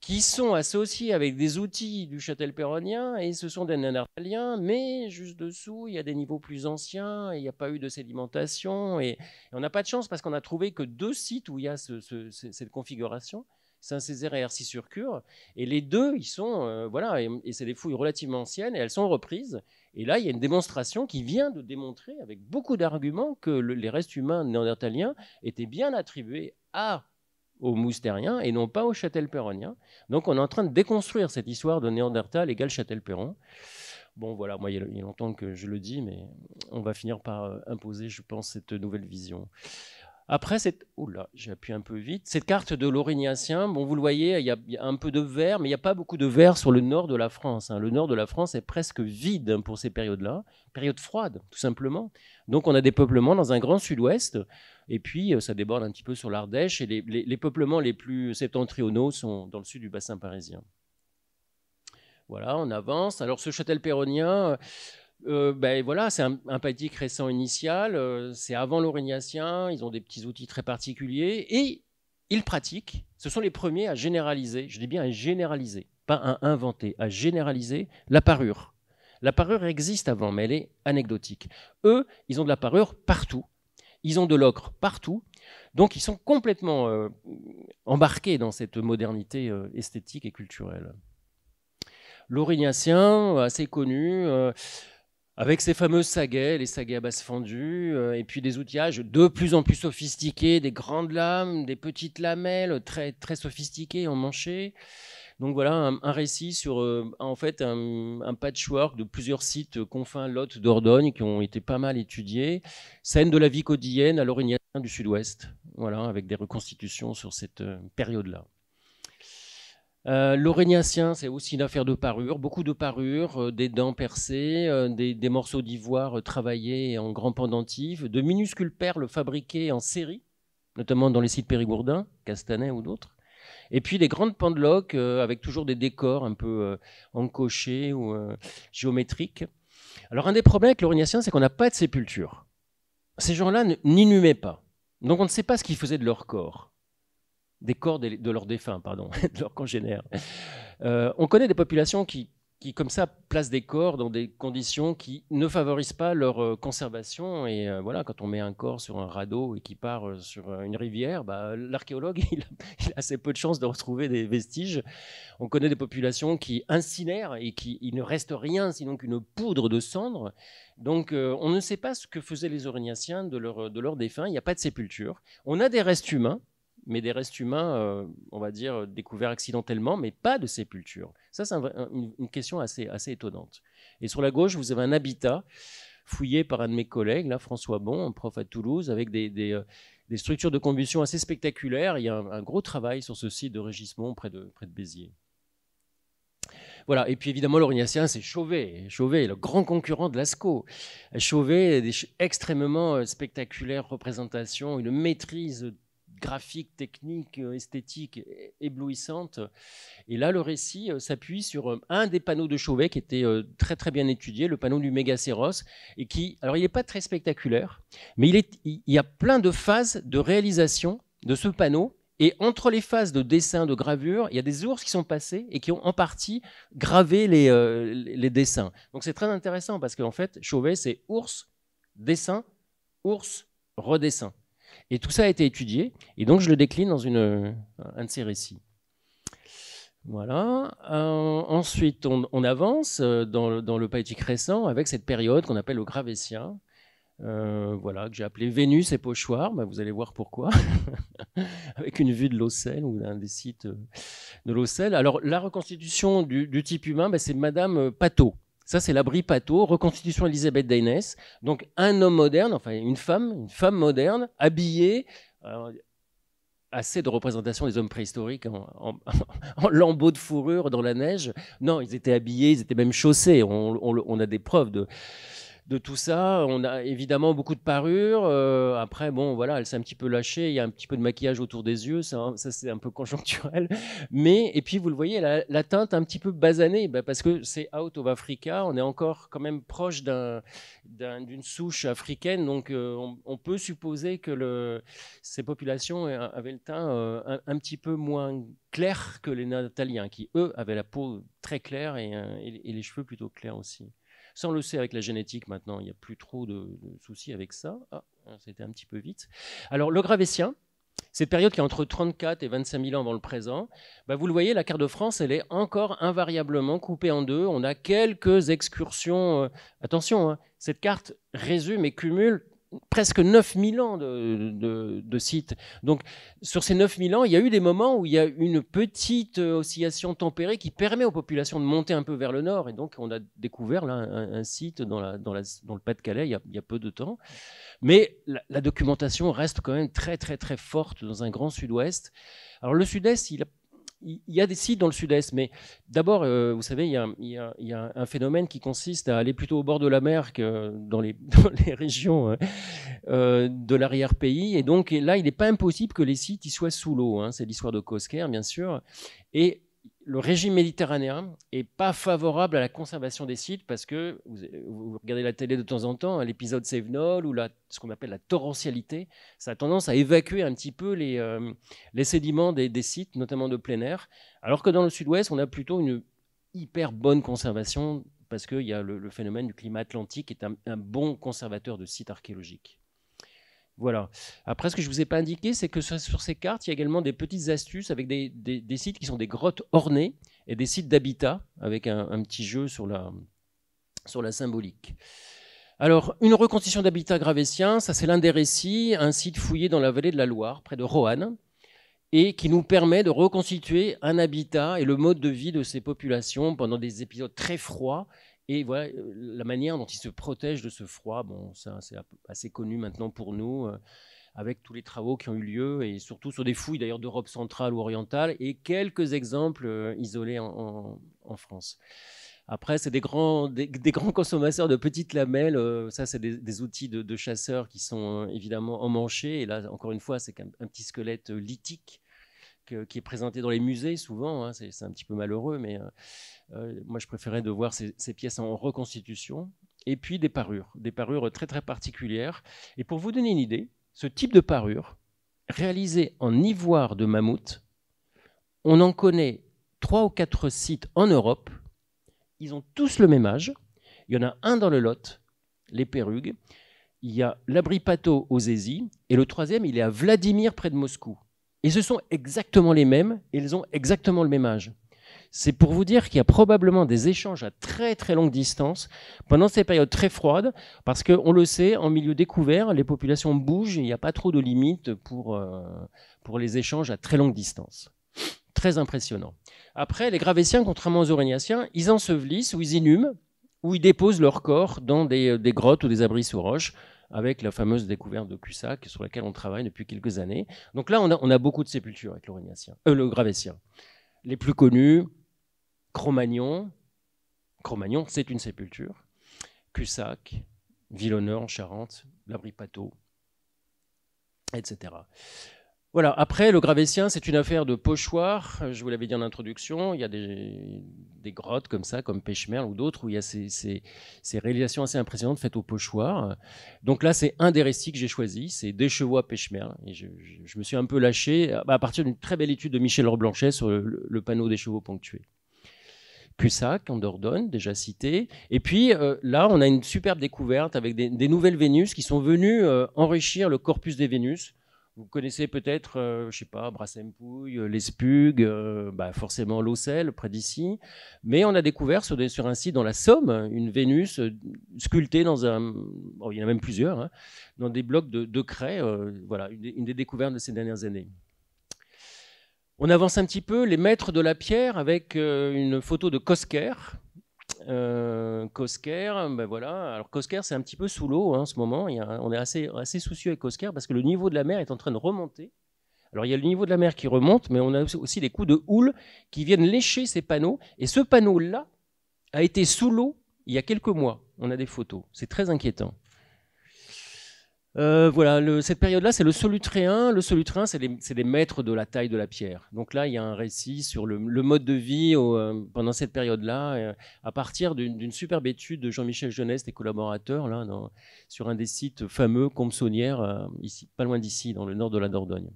S3: qui sont associés avec des outils du châtel-péronien, et ce sont des néandertaliens, mais juste dessous, il y a des niveaux plus anciens, il n'y a pas eu de sédimentation, et, on n'a pas de chance parce qu'on a trouvé que deux sites où il y a cette configuration. Saint-Césaire et Hercy sur Cure. Et les deux, ils sont, euh, voilà, et, c'est des fouilles relativement anciennes, et elles sont reprises. Et là, il y a une démonstration qui vient de démontrer avec beaucoup d'arguments que les restes humains néandertaliens étaient bien attribués à aux moustériens et non pas aux châtelperroniens. Donc on est en train de déconstruire cette histoire de Néandertal égale châtelperron. Bon voilà, moi il y a longtemps que je le dis, mais on va finir par euh, imposer, je pense, cette nouvelle vision. Après, cette... j'appuie un peu vite. Cette carte de l'Aurignacien, bon, vous le voyez, il y, a, un peu de vert, mais il n'y a pas beaucoup de vert sur le nord de la France. Hein. Le nord de la France est presque vide pour ces périodes-là. Période froide, tout simplement. Donc, on a des peuplements dans un grand sud-ouest. Et puis, euh, ça déborde un petit peu sur l'Ardèche. Et les, peuplements les plus septentrionaux sont dans le sud du bassin parisien. Voilà, on avance. Alors, ce châtel péronien, euh, euh, ben voilà, c'est un, un récent initial, euh, c'est avant l'Aurignacien. ils ont des petits outils très particuliers et ils pratiquent. Ce sont les premiers à généraliser, je dis bien à généraliser, pas à inventer, à généraliser la parure. La parure existe avant, mais elle est anecdotique. Eux, ils ont de la parure partout, ils ont de l'ocre partout, donc ils sont complètement euh, embarqués dans cette modernité esthétique et culturelle. L'Aurignacien assez connu, avec ces fameuses saguets, les saguets à basse fendue, euh, et puis des outillages de plus en plus sophistiqués, des grandes lames, des petites lamelles très, très sophistiquées en Donc voilà un, récit sur euh, en fait un, patchwork de plusieurs sites confins Lot d'Ordogne qui ont été pas mal étudiés. Scène de la vie caudillienne à l'origine du Sud-Ouest. Voilà, avec des reconstitutions sur cette euh, période-là. Euh, c'est aussi une affaire de parure, beaucoup de parures, euh, des dents percées, euh, des, morceaux d'ivoire euh, travaillés en grands pendentif, de minuscules perles fabriquées en série, notamment dans les sites périgourdins, Castanet ou d'autres. Et puis des grandes pendeloques avec toujours des décors un peu encochés ou géométriques. Alors un des problèmes avec l'aurignacien c'est qu'on n'a pas de sépulture. Ces gens-là n'inhumaient pas. Donc on ne sait pas ce qu'ils faisaient de leur corps des corps de, leurs défunts, pardon, de leurs congénères. Euh, on connaît des populations qui, comme ça, placent des corps dans des conditions qui ne favorisent pas leur euh, conservation. Et euh, voilà, quand on met un corps sur un radeau et qui part sur une rivière, bah, l'archéologue, il, a assez peu de chances de retrouver des vestiges. On connaît des populations qui incinèrent et qui il ne reste rien sinon qu'une poudre de cendres. Donc, on ne sait pas ce que faisaient les Aurignaciens de leurs de leur défunts. Il n'y a pas de sépulture. On a des restes humains mais des restes humains, euh, on va dire, découverts accidentellement, mais pas de sépultures. Ça, c'est une, question assez, assez étonnante. Et sur la gauche, vous avez un habitat fouillé par un de mes collègues, là, François Bon, un prof à Toulouse, avec des, des, euh, structures de combustion assez spectaculaires. Il y a un, gros travail sur ce site de Régismont, près de, près de Béziers. Voilà. Et puis évidemment, l'Orignacien, c'est Chauvet. Chauvet, le grand concurrent de Lascaux. Chauvet, des extrêmement euh, spectaculaires représentations, une maîtrise graphique, technique, euh, esthétique éblouissante. Et là, le récit euh, s'appuie sur euh, un des panneaux de Chauvet qui était très très bien étudié, le panneau du Mégacéros, et qui, alors il n'est pas très spectaculaire, mais il, y a plein de phases de réalisation de ce panneau et entre les phases de dessin, de gravure, il y a des ours qui sont passés et qui ont en partie gravé les, les dessins. Donc c'est très intéressant parce qu'en fait, Chauvet, c'est ours, dessin, ours, redessin. Et tout ça a été étudié, et donc je le décline dans une, un de ces récits. Voilà. Euh, ensuite, on, avance euh, dans, le païtique récent avec cette période qu'on appelle le Gravétien, euh, voilà, que j'ai appelé Vénus et Pochoir. Bah, vous allez voir pourquoi, avec une vue de l'Ocel ou d'un des sites de l'Ocel. Alors, la reconstitution du, type humain, c'est bah, c'est Madame Pateau. Ça, c'est l'abri Pato, reconstitution Elisabeth Daynès. Donc, un homme moderne, enfin une femme, une femme moderne, habillée. Euh, assez de représentation des hommes préhistoriques en, lambeaux de fourrure dans la neige. Non, ils étaient habillés, ils étaient même chaussés. on a des preuves de, de tout ça. On a évidemment beaucoup de parures. Euh, après, bon, voilà, elle s'est un petit peu lâchée. Il y a un petit peu de maquillage autour des yeux. Ça, c'est un peu conjoncturel. Mais, et puis, vous le voyez, la teinte un petit peu basanée bah, parce que c'est Out of Africa. On est encore quand même proche d'une souche africaine. Donc, euh, on, peut supposer que ces populations avaient le teint euh, un, petit peu moins clair que les Nataliens, qui, eux, avaient la peau très claire et les cheveux plutôt clairs aussi. Sans le sait avec la génétique maintenant, il n'y a plus trop de, soucis avec ça. Ah, c'était un petit peu vite. Alors, le gravessien cette période qui est entre 34 et 25 000 ans avant le présent, bah vous le voyez, la carte de France, elle est encore invariablement coupée en deux. On a quelques excursions. Euh, attention, hein, cette carte résume et cumule presque 9000 ans de, sites. Donc, sur ces 9000 ans, il y a eu des moments où il y a une petite oscillation tempérée qui permet aux populations de monter un peu vers le nord. Et donc, on a découvert un, site dans, le Pas-de-Calais il, y a peu de temps. Mais la, la, documentation reste quand même très, très, très forte dans un grand sud-ouest. Alors, le sud-est, il a il y a des sites dans le sud-est, mais d'abord, euh, vous savez, il y, a, un phénomène qui consiste à aller plutôt au bord de la mer que dans les, régions hein, euh, de l'arrière-pays. Et donc là, il n'est pas impossible que les sites soient sous l'eau. Hein. C'est l'histoire de Cosquer, bien sûr. Et le régime méditerranéen n'est pas favorable à la conservation des sites parce que vous, regardez la télé de temps en temps, hein, l'épisode 7nol ou ce qu'on appelle la torrentialité, ça a tendance à évacuer un petit peu les, euh, sédiments des, sites, notamment de plein air, alors que dans le sud-ouest, on a plutôt une hyper bonne conservation parce qu'il y a le, phénomène du climat atlantique est un bon conservateur de sites archéologiques. Voilà. Après, ce que je ne vous ai pas indiqué, c'est que sur ces cartes, il y a également des petites astuces avec des, sites qui sont des grottes ornées et des sites d'habitat avec un, petit jeu sur la, sur la symbolique. Alors, une reconstitution d'habitat gravétien, ça c'est l'un des récits, un site fouillé dans la vallée de la Loire, près de Roanne, et qui nous permet de reconstituer un habitat et le mode de vie de ces populations pendant des épisodes très froids et voilà euh, la manière dont ils se protègent de ce froid. Bon, ça, c'est assez connu maintenant pour nous, euh, avec tous les travaux qui ont eu lieu et surtout sur des fouilles d'ailleurs d'Europe centrale ou orientale et quelques exemples euh, isolés en, France. Après, c'est des grands, des, grands consommateurs de petites lamelles. ça, c'est des, outils de, chasseurs qui sont évidemment emmanchés. Et là, encore une fois, c'est un, petit squelette lithique qui est présenté dans les musées souvent. Hein, c'est un petit peu malheureux, mais euh, euh, moi je préférais de voir ces, pièces en reconstitution. Et puis des parures, des parures très très particulières. Et pour vous donner une idée, ce type de parure, réalisé en ivoire de mammouth, on en connaît trois ou quatre sites en Europe. Ils ont tous le même âge. Il y en a un dans le Lot, les perrugues Il y a l'abri Pato aux Zézi, Et le troisième, il est à Vladimir, près de Moscou. Et ce sont exactement les mêmes, et ils ont exactement le même âge. C'est pour vous dire qu'il y a probablement des échanges à très très longue distance pendant ces périodes très froides, parce qu'on le sait, en milieu découvert, les populations bougent, il n'y a pas trop de limites pour, euh, pour les échanges à très longue distance. Très impressionnant. Après, les gravétiens, contrairement aux Aurignaciens, ils ensevelissent ou ils inhument, ou ils déposent leurs corps dans euh, des grottes ou des abris sous roches avec la fameuse découverte de Cussac, sur laquelle on travaille depuis quelques années. Donc là, on a, beaucoup de sépultures avec le euh, Gravessien. Les plus connus, cro Cromagnon, c'est une sépulture. Cussac, Villonneur en Charente, l'Abri Pateau, etc. Voilà, après, le gravettien, c'est une affaire de pochoir. Euh, je vous l'avais dit en introduction, il y a des, grottes comme ça, comme Pêche-Merle ou d'autres, où il y a ces, réalisations assez impressionnantes faites au pochoir. Donc là, c'est un des récits que j'ai choisi, c'est Des chevaux à Pêchemerle. Et je, me suis un peu lâché euh, bah, à partir d'une très belle étude de Michel Reblanchet sur le, panneau des chevaux ponctués. Cussac, en Dordogne, déjà cité. Et puis euh, là, on a une superbe découverte avec des, nouvelles Vénus qui sont venues enrichir le corpus des Vénus vous connaissez peut-être, euh, je ne sais pas, Brassempouille, euh, euh, bah, forcément l'Ocel, près d'ici. Mais on a découvert sur, un site dans la Somme hein, une Vénus sculptée dans un. il y en a même plusieurs, hein, dans des blocs de, craie. voilà, une, une des découvertes de ces dernières années. On avance un petit peu, les maîtres de la pierre avec une photo de Kosker, Kosker, euh, ben voilà. Alors Kosker, c'est un petit peu sous l'eau hein, en ce moment. on est assez, assez soucieux avec Kosker parce que le niveau de la mer est en train de remonter. Alors il y a le niveau de la mer qui remonte, mais on a aussi des coups de houle qui viennent lécher ces panneaux. Et ce panneau-là a été sous l'eau il y a quelques mois. On a des photos. C'est très inquiétant. Euh, voilà, cette période-là, c'est le solutréen. Le solutréen, c'est les maîtres de la taille de la pierre. Donc là, il y a un récit sur le, mode de vie euh, pendant cette période-là, euh, à partir d'une superbe étude de Jean-Michel Jeunesse et collaborateurs là, sur un des sites fameux, Combe-Saunière, pas loin d'ici, dans le nord de la Dordogne.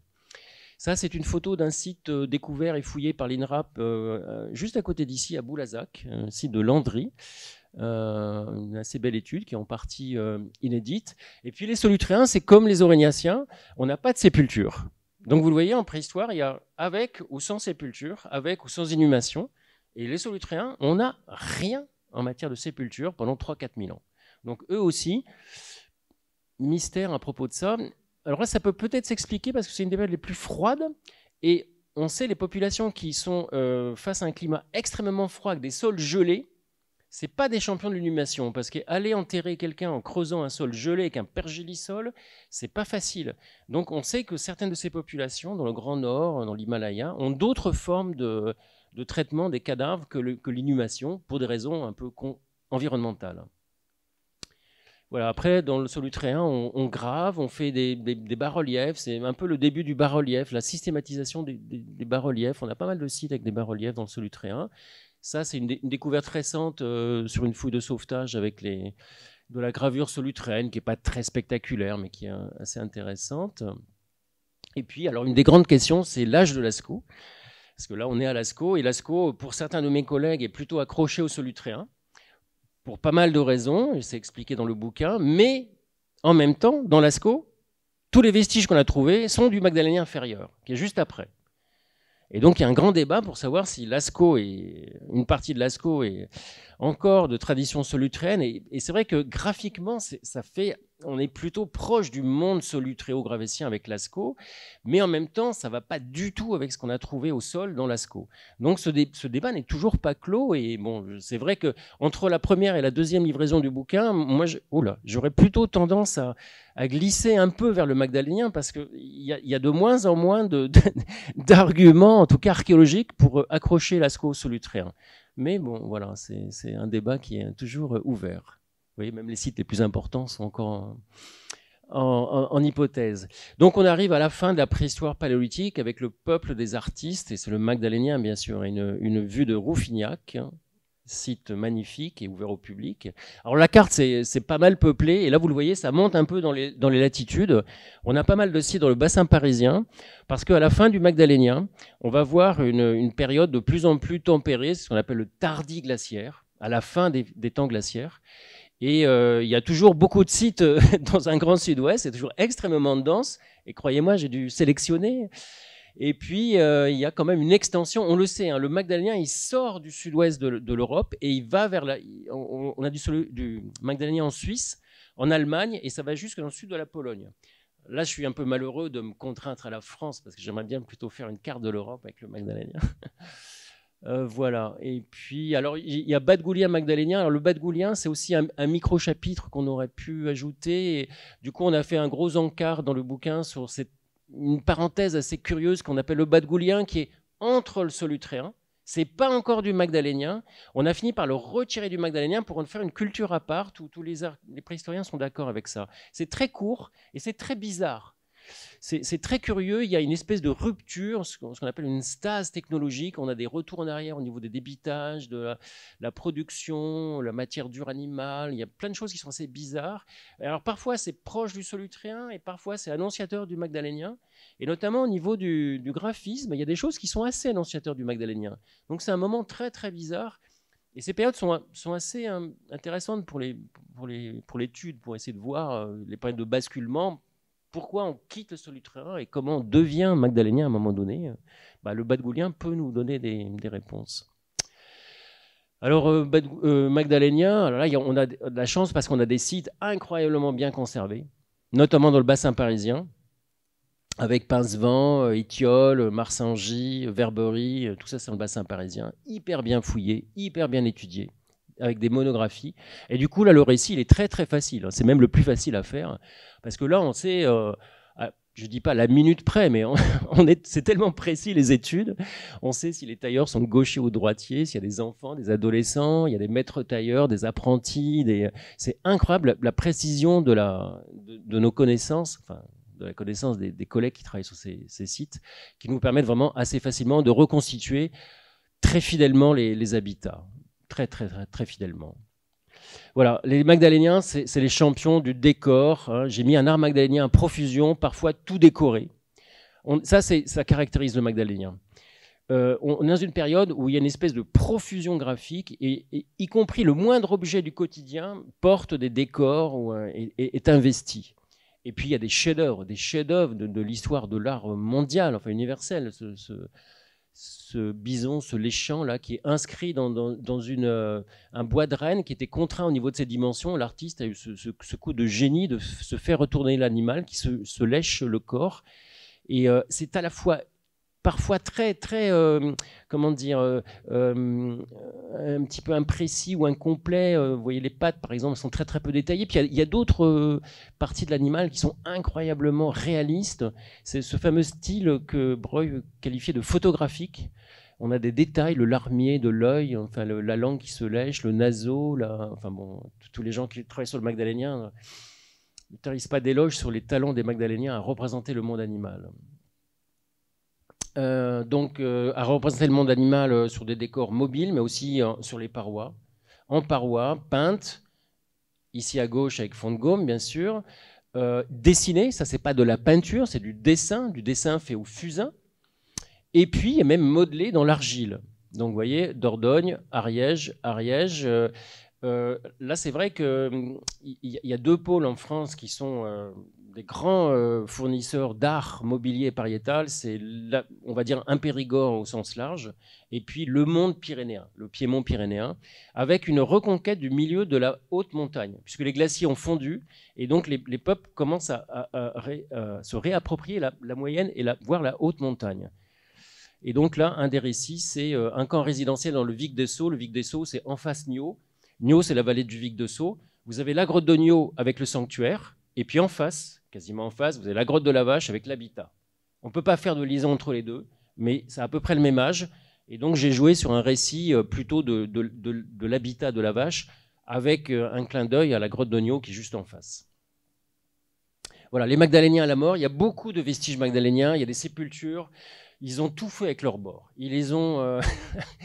S3: Ça, c'est une photo d'un site découvert et fouillé par l'INRAP juste à côté d'ici, à Boulazac, un site de Landry. Euh, une assez belle étude qui est en partie euh, inédite. Et puis les solutréens, c'est comme les aurignaciens on n'a pas de sépulture. Donc vous le voyez, en préhistoire, il y a avec ou sans sépulture, avec ou sans inhumation. Et les solutréens, on n'a rien en matière de sépulture pendant 3-4 000 ans. Donc eux aussi, mystère à propos de ça. Alors là, ça peut peut-être s'expliquer parce que c'est une des périodes les plus froides. Et on sait les populations qui sont euh, face à un climat extrêmement froid, avec des sols gelés, c'est pas des champions de l'inhumation parce qu'aller enterrer quelqu'un en creusant un sol gelé avec un pergélisol, c'est pas facile. Donc on sait que certaines de ces populations, dans le Grand Nord, dans l'Himalaya, ont d'autres formes de, traitement des cadavres que l'inhumation pour des raisons un peu environnementales. Voilà, après, dans le solutréen, on, grave, on fait des, bas-reliefs. C'est un peu le début du bas-relief, la systématisation des, des bas-reliefs. On a pas mal de sites avec des bas-reliefs dans le solutréen. Ça, c'est une, découverte récente euh, sur une fouille de sauvetage avec de la gravure solutréenne, qui n'est pas très spectaculaire, mais qui est euh, assez intéressante. Et puis, alors, une des grandes questions, c'est l'âge de Lascaux. Parce que là, on est à Lascaux, et Lascaux, pour certains de mes collègues, est plutôt accroché au solutréen, pour pas mal de raisons, et c'est expliqué dans le bouquin, mais en même temps, dans Lascaux, tous les vestiges qu'on a trouvés sont du Magdalénien inférieur, qui est juste après. Et donc, il y a un grand débat pour savoir si l'ASCO et une partie de l'ASCO est encore de tradition solutréenne. Et, c'est vrai que graphiquement, ça fait, on est plutôt proche du monde solutréo-gravétien avec Lascaux, mais en même temps, ça va pas du tout avec ce qu'on a trouvé au sol dans Lascaux. Donc ce, débat n'est toujours pas clos. Et bon, c'est vrai que entre la première et la deuxième livraison du bouquin, moi, oh j'aurais plutôt tendance à, glisser un peu vers le Magdalénien parce qu'il y, a, de moins en moins d'arguments, en tout cas archéologiques, pour accrocher Lascaux au solutréen. Mais bon, voilà, c'est un débat qui est toujours euh, ouvert. Vous voyez, même les sites les plus importants sont encore en, hypothèse. Donc on arrive à la fin de la préhistoire paléolithique avec le peuple des artistes, et c'est le Magdalénien bien sûr, une, une vue de Rouffignac, hein site magnifique et ouvert au public. Alors la carte, c'est pas mal peuplé, et là, vous le voyez, ça monte un peu dans les, dans les latitudes. On a pas mal de sites dans le bassin parisien, parce qu'à la fin du Magdalénien, on va voir une, période de plus en plus tempérée, ce qu'on appelle le tardi glaciaire, à la fin des, temps glaciaires. Et euh, il y a toujours beaucoup de sites euh, dans un grand sud-ouest, c'est toujours extrêmement dense, et croyez-moi, j'ai dû sélectionner. Et puis, euh, il y a quand même une extension, on le sait, hein, le Magdalénien, il sort du sud-ouest de, l'Europe et il va vers la... On, a du, du Magdalénien en Suisse, en Allemagne, et ça va jusque dans le sud de la Pologne. Là, je suis un peu malheureux de me contraindre à la France, parce que j'aimerais bien plutôt faire une carte de l'Europe avec le Magdalénien. Euh, voilà. Et puis, alors, il y a Badgoulien Magdalénien. Alors, le Badgoulien, c'est aussi un, un micro-chapitre qu'on aurait pu ajouter. Et, du coup, on a fait un gros encart dans le bouquin sur cette une parenthèse assez curieuse qu'on appelle le Badgoulien, qui est entre le solutréen. C'est pas encore du magdalénien. On a fini par le retirer du magdalénien pour en faire une culture à part. Tous les, les préhistoriens sont d'accord avec ça. C'est très court et c'est très bizarre. C'est très curieux, il y a une espèce de rupture, ce qu'on appelle une stase technologique. On a des retours en arrière au niveau des débitages, de la, production, la matière dure animale. Il y a plein de choses qui sont assez bizarres. Alors parfois c'est proche du solutréen et parfois c'est annonciateur du magdalénien. Et notamment au niveau du, graphisme, il y a des choses qui sont assez annonciateurs du magdalénien. Donc c'est un moment très très bizarre. Et ces périodes sont, assez hein, intéressantes pour l'étude, pour, essayer de voir euh, les périodes de basculement pourquoi on quitte le solitaire et comment on devient magdalénien à un moment donné, euh, bah, le badgoulien peut nous donner des, réponses. Alors, euh, euh, magdalénien, ah là, on a de la chance parce qu'on a des sites incroyablement bien conservés, notamment dans le bassin parisien, avec Pincevent, Étiole, Marsangy, Verberie, tout ça, c'est dans le bassin parisien, hyper bien fouillé, hyper bien étudié avec des monographies. Et du coup, là, le récit, il est très, très facile. C'est même le plus facile à faire. Parce que là, on sait, euh, je ne dis pas la minute près, mais on, est, c'est tellement précis, les études. On sait si les tailleurs sont gauchers ou droitiers, s'il y a des enfants, des adolescents, il y a des maîtres tailleurs, des apprentis. Des... C'est incroyable la, précision de, la, de, nos connaissances. Enfin, de la connaissance des, collègues qui travaillent sur ces, sites, qui nous permettent vraiment assez facilement de reconstituer très fidèlement les habitats très, très, très, fidèlement. Voilà, les Magdaléniens, c'est les champions du décor. Hein. J'ai mis un art magdalénien en profusion, parfois tout décoré. On, ça, ça caractérise le Magdalénien. Euh, on, est dans une période où il y a une espèce de profusion graphique, et, y compris le moindre objet du quotidien porte des décors ou est, investi. Et puis il y a des chefs-d'œuvre, des chefs-d'œuvre de, l'histoire de l'art mondial, enfin universel. ce, ce bison, ce léchant là, qui est inscrit dans, une, euh, un bois de renne qui était contraint au niveau de ses dimensions. L'artiste a eu ce, coup de génie de se faire retourner l'animal qui se, lèche le corps. Et euh, c'est à la fois parfois très, très, euh, comment dire, euh, euh, un petit peu imprécis ou incomplet. vous voyez, les pattes, par exemple, sont très, très peu détaillées. Puis il y a, d'autres parties de l'animal qui sont incroyablement réalistes. C'est ce fameux style que Breuil qualifiait de photographique. On a des détails, le larmier de l'œil, enfin la langue qui se lèche, le naso la, enfin bon, tous les gens qui travaillent sur le magdalénien ne tarissent pas d'éloges sur les talents des magdaléniens à représenter le monde animal. Euh, donc, euh, à représenter le monde animal euh, sur des décors mobiles, mais aussi sur les parois. En parois, peintes, ici à gauche avec fond de gomme, bien sûr. Dessiné, ça c'est pas de la peinture, c'est du dessin, du dessin fait au fusain. Et puis, même modelé dans l'argile. Donc, vous voyez, Dordogne, Ariège, Ariège. là, c'est vrai qu'il hum, y, y, a deux pôles en France qui sont des grands euh, fournisseurs d'art mobilier pariétal, c'est, on va dire, un Périgord au sens large, et puis le monde pyrénéen, le piémont pyrénéen, avec une reconquête du milieu de la haute montagne, puisque les glaciers ont fondu, et donc les, peuples commencent à, se réapproprier la, moyenne et la, voire la haute montagne. Et donc là, un des récits, c'est euh, un camp résidentiel dans le Vic des Sceaux. Le Vic des Sceaux, c'est en face Nio. Nio, c'est la vallée du Vic des Sceaux. Vous avez la grotte de Nio avec le sanctuaire, et puis en face, quasiment en face, vous avez la grotte de la vache avec l'habitat. On ne peut pas faire de liaison entre les deux, mais c'est à peu près le même âge. Et donc j'ai joué sur un récit euh, plutôt de, l'habitat de la vache avec euh, un clin d'œil à la grotte d'Ognon qui est juste en face. Voilà, les Magdaléniens à la mort, il y a beaucoup de vestiges magdaléniens, il y a des sépultures, ils ont tout fait avec leurs bords. Ils les ont euh,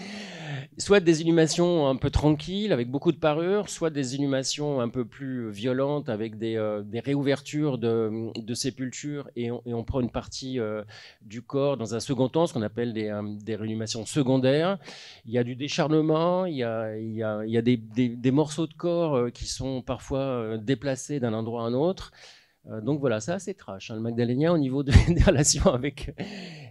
S3: soit des inhumations un peu tranquilles avec beaucoup de parures, soit des inhumations un peu plus violentes avec des, euh, réouvertures de, sépultures et on, prend une partie euh, du corps dans un second temps, ce qu'on appelle des, des, secondaires. Il y a du décharnement, il y a, des, des, morceaux de corps qui sont parfois déplacés d'un endroit à un autre. Euh, donc voilà, c'est c'est trash, hein, le Magdalénien au niveau de, des relations avec,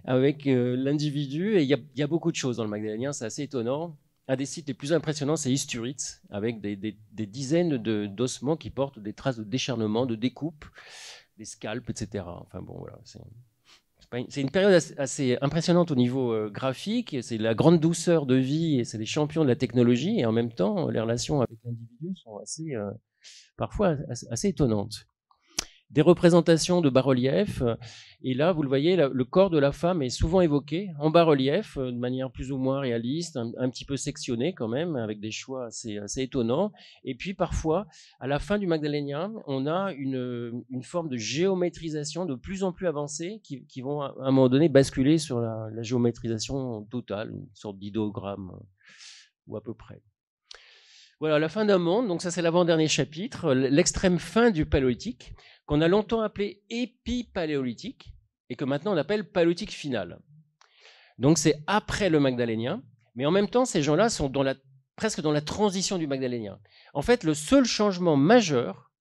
S3: euh, l'individu. Et il y, a beaucoup de choses dans le Magdalénien, c'est assez étonnant. Un des sites les plus impressionnants, c'est Isturitz, avec des, dizaines d'ossements qui portent des traces de décharnement, de découpe, des scalpes, etc. Enfin bon, voilà, c'est une période assez impressionnante au niveau euh, graphique. C'est la grande douceur de vie et c'est les champions de la technologie. Et en même temps, les relations avec l'individu sont assez, parfois assez étonnantes des représentations de bas-relief. Et là, vous le voyez, le corps de la femme est souvent évoqué en bas-relief, euh, de manière plus ou moins réaliste, un, petit peu sectionné quand même, avec des choix assez, assez étonnants. Et puis parfois, à la fin du Magdalénien, on a une, forme de géométrisation de plus en plus avancée qui, qui vont à un moment donné basculer sur la, géométrisation totale, une sorte d'idogramme euh, ou à peu près. Voilà, la fin d'un monde, donc ça c'est l'avant-dernier chapitre, euh, l'extrême fin du paléolithique, qu'on a longtemps appelé épipaléolithique, et que maintenant on appelle paléolithique final. Donc c'est après le Magdalénien, mais en même temps ces gens-là sont presque dans la transition du Magdalénien. En fait, le seul changement majeur,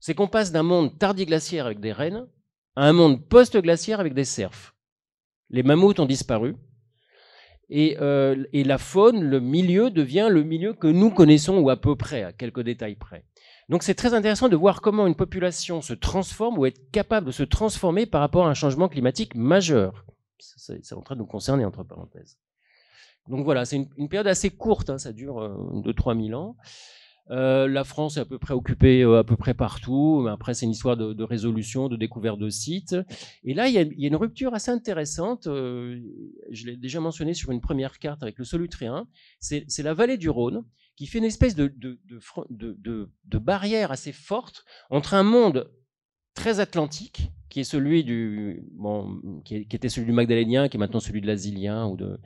S3: c'est qu'on passe d'un monde tardiglaciaire avec des rennes à un monde post-glaciaire avec des cerfs. Les mammouths ont disparu, euh, et, la faune, le milieu devient le milieu que nous connaissons ou à peu près, à quelques détails près. Donc c'est très intéressant de voir comment une population se transforme ou est capable de se transformer par rapport à un changement climatique majeur. C'est en train de nous concerner, entre parenthèses. Donc voilà, c'est une, période assez courte, hein, ça dure 2-3 euh, 000 ans. Euh, la France est à peu près occupée euh, à peu près partout. mais Après, c'est une histoire de, résolution, de découverte de sites. Et là, il y, a, une rupture assez intéressante. Euh, je l'ai déjà mentionné sur une première carte avec le Solutréen. C'est la vallée du Rhône qui fait une espèce de, barrière assez forte entre un monde très atlantique, qui est celui du qui, était celui du Magdalénien, qui est maintenant celui de l'Asilien de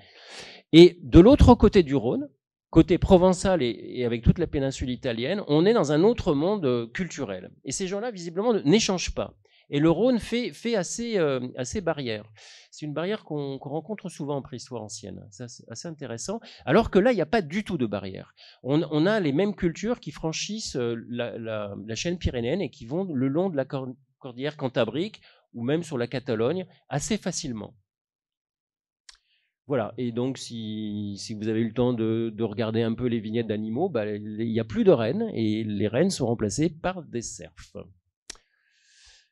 S3: et de l'autre côté du Rhône, côté provençal et, avec toute la péninsule italienne, on est dans un autre monde euh, culturel. Et ces gens-là, visiblement, n'échangent pas. Et le Rhône fait, assez, euh, assez barrière. C'est une barrière qu'on rencontre souvent en préhistoire ancienne. C'est assez, intéressant. Alors que là, il n'y a pas du tout de barrière. On, a les mêmes cultures qui franchissent euh, la, la, chaîne pyrénéenne et qui vont le long de la cordillère cantabrique ou même sur la Catalogne assez facilement. Voilà, et donc si, vous avez eu le temps de, regarder un peu les vignettes d'animaux, bah, il n'y a plus de rennes et les rennes sont remplacées par des cerfs.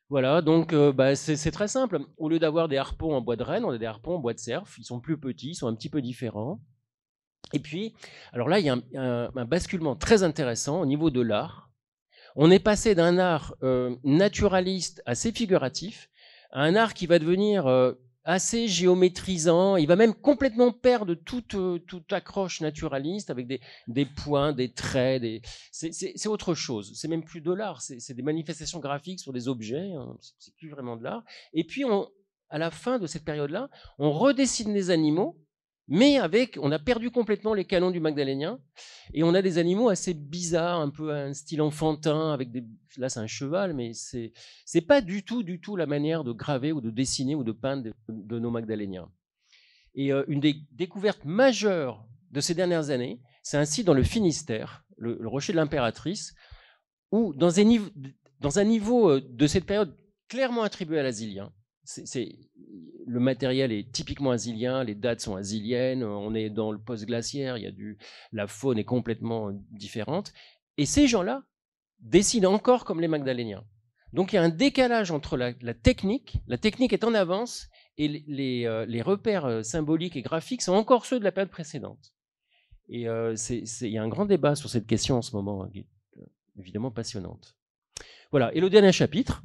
S3: Voilà, donc euh, bah, c'est très simple. Au lieu d'avoir des harpons en bois de renne, on a des harpons en bois de cerf. Ils sont plus petits, ils sont un petit peu différents. Et puis, alors là, il y a un, basculement très intéressant au niveau de l'art. On est passé d'un art euh, naturaliste assez figuratif à un art qui va devenir euh, assez géométrisant. Il va même complètement perdre toute, euh, toute accroche naturaliste avec des, des points, des traits. Des... C'est autre chose. C'est même plus de l'art. C'est des manifestations graphiques sur des objets. Hein. C'est plus vraiment de l'art. Et puis, on, à la fin de cette période-là, on redessine les animaux mais avec, on a perdu complètement les canons du Magdalénien, et on a des animaux assez bizarres, un peu un style enfantin, avec des, là c'est un cheval, mais c'est, n'est pas du tout, du tout la manière de graver ou de dessiner ou de peindre de, nos Magdaléniens. Et euh, une des découvertes majeures de ces dernières années, c'est ainsi dans le Finistère, le, rocher de l'impératrice, où dans un, niveau, dans un niveau euh, de cette période clairement attribué à l'asilien, c'est le matériel est typiquement asilien, les dates sont asiliennes, euh, on est dans le post-glaciaire, il y a du, la faune est complètement euh, différente. Et ces gens-là décident encore comme les Magdaléniens. Donc il y a un décalage entre la, technique, la technique est en avance, et les, euh, repères symboliques et graphiques sont encore ceux de la période précédente. Et il y a un grand débat sur cette question en ce moment, évidemment passionnante. Voilà, et le dernier chapitre,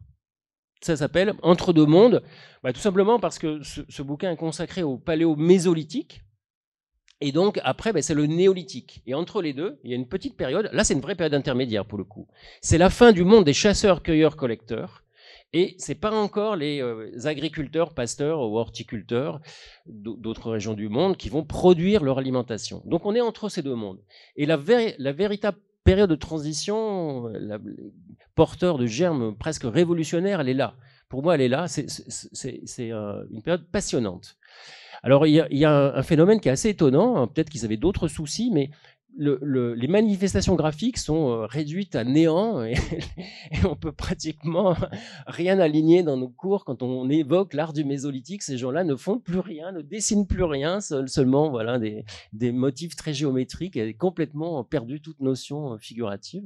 S3: ça s'appelle Entre deux mondes, bah, tout simplement parce que ce, bouquin est consacré au paléo-mésolithique. Et donc, après, bah, c'est le néolithique. Et entre les deux, il y a une petite période. Là, c'est une vraie période intermédiaire pour le coup. C'est la fin du monde des chasseurs, cueilleurs, collecteurs. Et c'est pas encore les euh, agriculteurs, pasteurs ou horticulteurs d'autres régions du monde qui vont produire leur alimentation. Donc on est entre ces deux mondes. Et la, la véritable période de transition, euh, porteur de germes presque révolutionnaire, elle est là. Pour moi, elle est là. C'est euh, une période passionnante. Alors, il y, il y a, un phénomène qui est assez étonnant. Hein. Peut-être qu'ils avaient d'autres soucis, mais les manifestations graphiques sont euh, réduites à néant et, on peut pratiquement rien aligner dans nos cours quand on évoque l'art du mésolithique. Ces gens-là ne font plus rien, ne dessinent plus rien, seulement voilà des, motifs très géométriques et complètement perdu toute notion euh, figurative.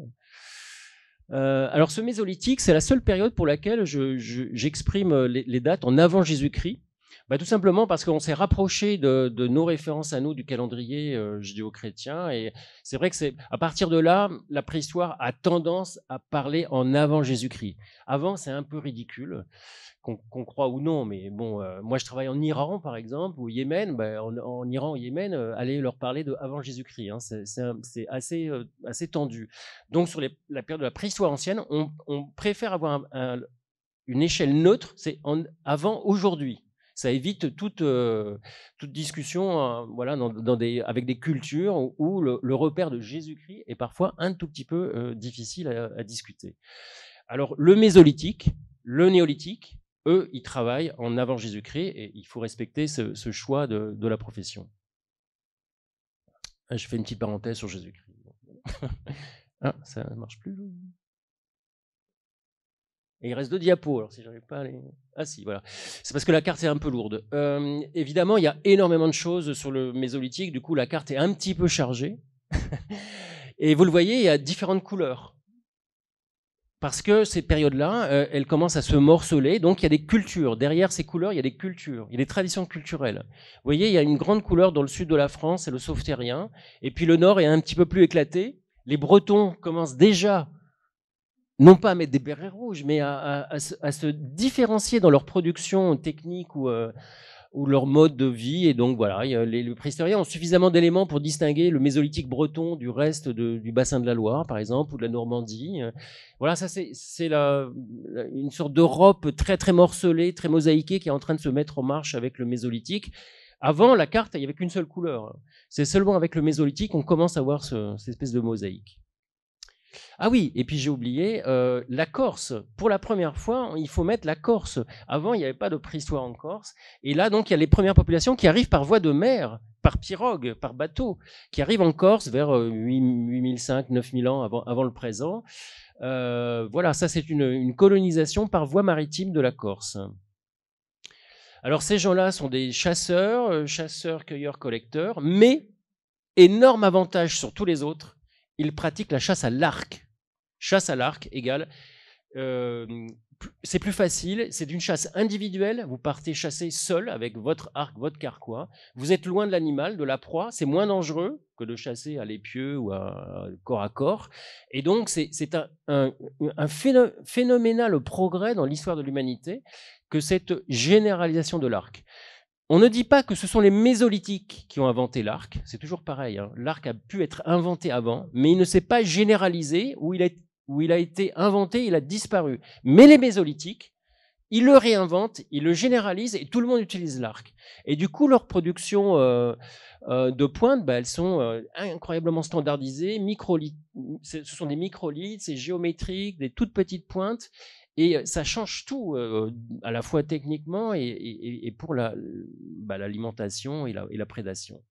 S3: Euh, alors ce mésolithique, c'est la seule période pour laquelle j'exprime les dates en avant Jésus-Christ. Bah, tout simplement parce qu'on s'est rapproché de, nos références à nous du calendrier euh, judéo-chrétien. Et c'est vrai que c'est à partir de là, la préhistoire a tendance à parler en avant Jésus-Christ. Avant, c'est un peu ridicule, qu'on croit ou non. Mais bon, euh, moi, je travaille en Iran, par exemple, ou Yémen. Bah, en, Iran, au Yémen, euh, aller leur parler de avant Jésus-Christ. Hein. c'est assez, euh, assez tendu. Donc, sur les, la période de la préhistoire ancienne, on, préfère avoir une échelle neutre, c'est avant aujourd'hui ça évite toute, euh, toute discussion hein, voilà, dans, des, avec des cultures où, le, repère de Jésus-Christ est parfois un tout petit peu euh, difficile à, discuter. Alors le mésolithique, le néolithique, eux, ils travaillent en avant Jésus-Christ et il faut respecter ce, choix de, de, la profession. Ah, je fais une petite parenthèse sur Jésus-Christ. ah, ça ne marche plus il reste deux diapos, alors si j'avais pas les... Ah si, voilà. C'est parce que la carte est un peu lourde. Euh, évidemment, il y a énormément de choses sur le mésolithique, du coup la carte est un petit peu chargée. et vous le voyez, il y a différentes couleurs. Parce que ces périodes-là, euh, elles commencent à se morceler, donc il y a des cultures. Derrière ces couleurs, il y a des cultures, il y a des traditions culturelles. Vous voyez, il y a une grande couleur dans le sud de la France, c'est le sauvetérien. Et puis le nord est un petit peu plus éclaté. Les Bretons commencent déjà non pas à mettre des berrets rouges, mais à, se, différencier dans leur production technique ou, euh, leur mode de vie. Et donc voilà, les, les préhistoriens ont suffisamment d'éléments pour distinguer le mésolithique breton du reste du bassin de la Loire, par exemple, ou de la Normandie. Voilà, ça c'est une sorte d'Europe très très morcelée, très mosaïquée qui est en train de se mettre en marche avec le mésolithique. Avant, la carte, il n'y avait qu'une seule couleur. C'est seulement avec le mésolithique qu'on commence à voir cette espèce de mosaïque. Ah oui, et puis j'ai oublié euh, la Corse. Pour la première fois, hein, il faut mettre la Corse. Avant, il n'y avait pas de préhistoire en Corse. Et là, donc, il y a les premières populations qui arrivent par voie de mer, par pirogue, par bateau, qui arrivent en Corse vers 8500, euh, 9000 ans avant, le présent. Euh, voilà, ça, c'est une colonisation par voie maritime de la Corse. Alors ces gens-là sont des chasseurs, chasseurs, cueilleurs, collecteurs, mais énorme avantage sur tous les autres, il pratique la chasse à l'arc. Chasse à l'arc égale. Euh, c'est plus facile, c'est d'une chasse individuelle, vous partez chasser seul avec votre arc, votre carquois, vous êtes loin de l'animal, de la proie, c'est moins dangereux que de chasser à l'épieu ou à, corps à corps, et donc c'est un, un, phénoménal progrès dans l'histoire de l'humanité que cette généralisation de l'arc. On ne dit pas que ce sont les mésolithiques qui ont inventé l'arc, c'est toujours pareil, hein. l'arc a pu être inventé avant, mais il ne s'est pas généralisé, il, a, où il a été inventé, il a disparu. Mais les mésolithiques, ils le réinventent, ils le généralisent, et tout le monde utilise l'arc. Et du coup, leur production euh, euh, de pointe, bah, elles sont euh, incroyablement standardisées, ce sont des microlithes, c'est géométrique, des toutes petites pointes, et euh, ça change tout, euh, à la fois techniquement et, pour bah, l'alimentation la, et, la, et, la, prédation.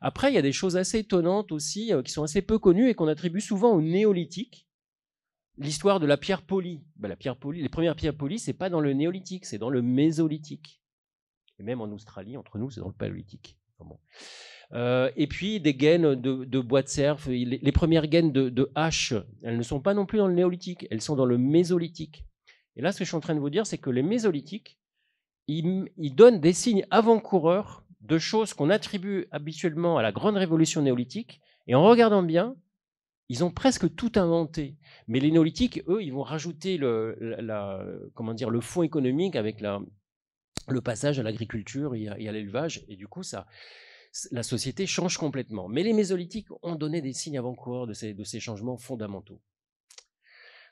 S3: Après, il y a des choses assez étonnantes aussi, euh, qui sont assez peu connues et qu'on attribue souvent au néolithique. L'histoire de la pierre polie. Bah, la pierre polie, les premières pierres polies, c'est pas dans le néolithique, c'est dans le mésolithique. Et même en Australie, entre nous, c'est dans le paléolithique. Bon. Euh, et puis des gaines de, bois de cerf. Les, premières gaines de, de hache, elles ne sont pas non plus dans le néolithique, elles sont dans le mésolithique. Et là, ce que je suis en train de vous dire, c'est que les mésolithiques, ils, donnent des signes avant-coureurs de choses qu'on attribue habituellement à la grande révolution néolithique. Et en regardant bien, ils ont presque tout inventé. Mais les néolithiques, eux, ils vont rajouter le, la, comment dire, le fond économique avec la, le passage à l'agriculture et à l'élevage. Et du coup, ça, la société change complètement. Mais les mésolithiques ont donné des signes avant-coureurs de ces, changements fondamentaux.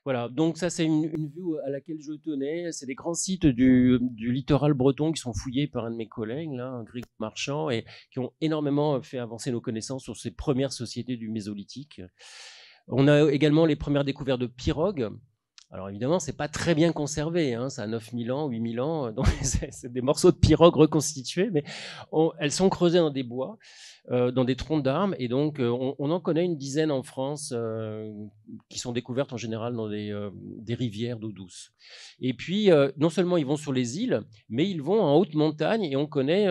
S3: Voilà, donc ça c'est une, vue à laquelle je tenais. C'est des grands sites du, littoral breton qui sont fouillés par un de mes collègues, là, un grec marchand, et qui ont énormément fait avancer nos connaissances sur ces premières sociétés du Mésolithique. On a également les premières découvertes de pirogues alors évidemment, c'est pas très bien conservé, hein, ça a 9000 ans, 8000 ans, euh, c'est des morceaux de pirogues reconstitués, mais elles sont creusées dans des bois, euh, dans des troncs d'armes, et donc euh, on, en connaît une dizaine en France qui sont découvertes en général dans des, rivières d'eau douce. Et puis, non seulement ils vont sur les îles, mais ils vont en haute montagne, et on connaît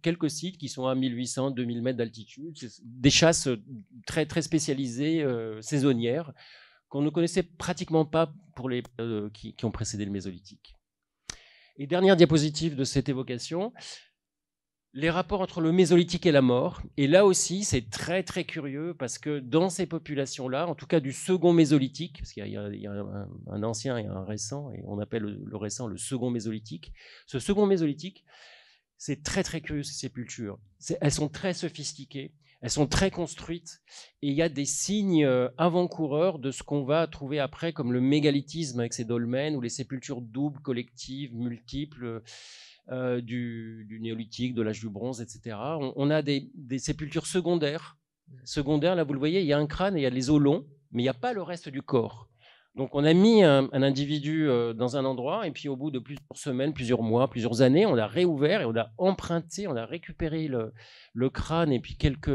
S3: quelques sites qui sont à 1800, 2000 mètres d'altitude, des chasses très, très spécialisées, saisonnières qu'on ne connaissait pratiquement pas pour les euh, qui, ont précédé le Mésolithique. Et dernière diapositive de cette évocation, les rapports entre le Mésolithique et la mort. Et là aussi, c'est très très curieux parce que dans ces populations-là, en tout cas du second Mésolithique, parce qu'il y a, un, ancien et un récent, et on appelle le, le récent le second Mésolithique, ce second Mésolithique, c'est très très curieux ces sépultures. Elles sont très sophistiquées. Elles sont très construites et il y a des signes euh, avant-coureurs de ce qu'on va trouver après, comme le mégalithisme avec ses dolmens ou les sépultures doubles, collectives, multiples. Euh, du, néolithique, de l'âge du bronze, etc. On, a des, des, sépultures secondaires. Secondaires, là, vous le voyez, il y a un crâne et il y a les os longs, mais il n'y a pas le reste du corps. Donc on a mis un, individu euh, dans un endroit et puis au bout de plusieurs semaines, plusieurs mois, plusieurs années, on l'a réouvert et on a emprunté, on a récupéré le, crâne et puis quelques,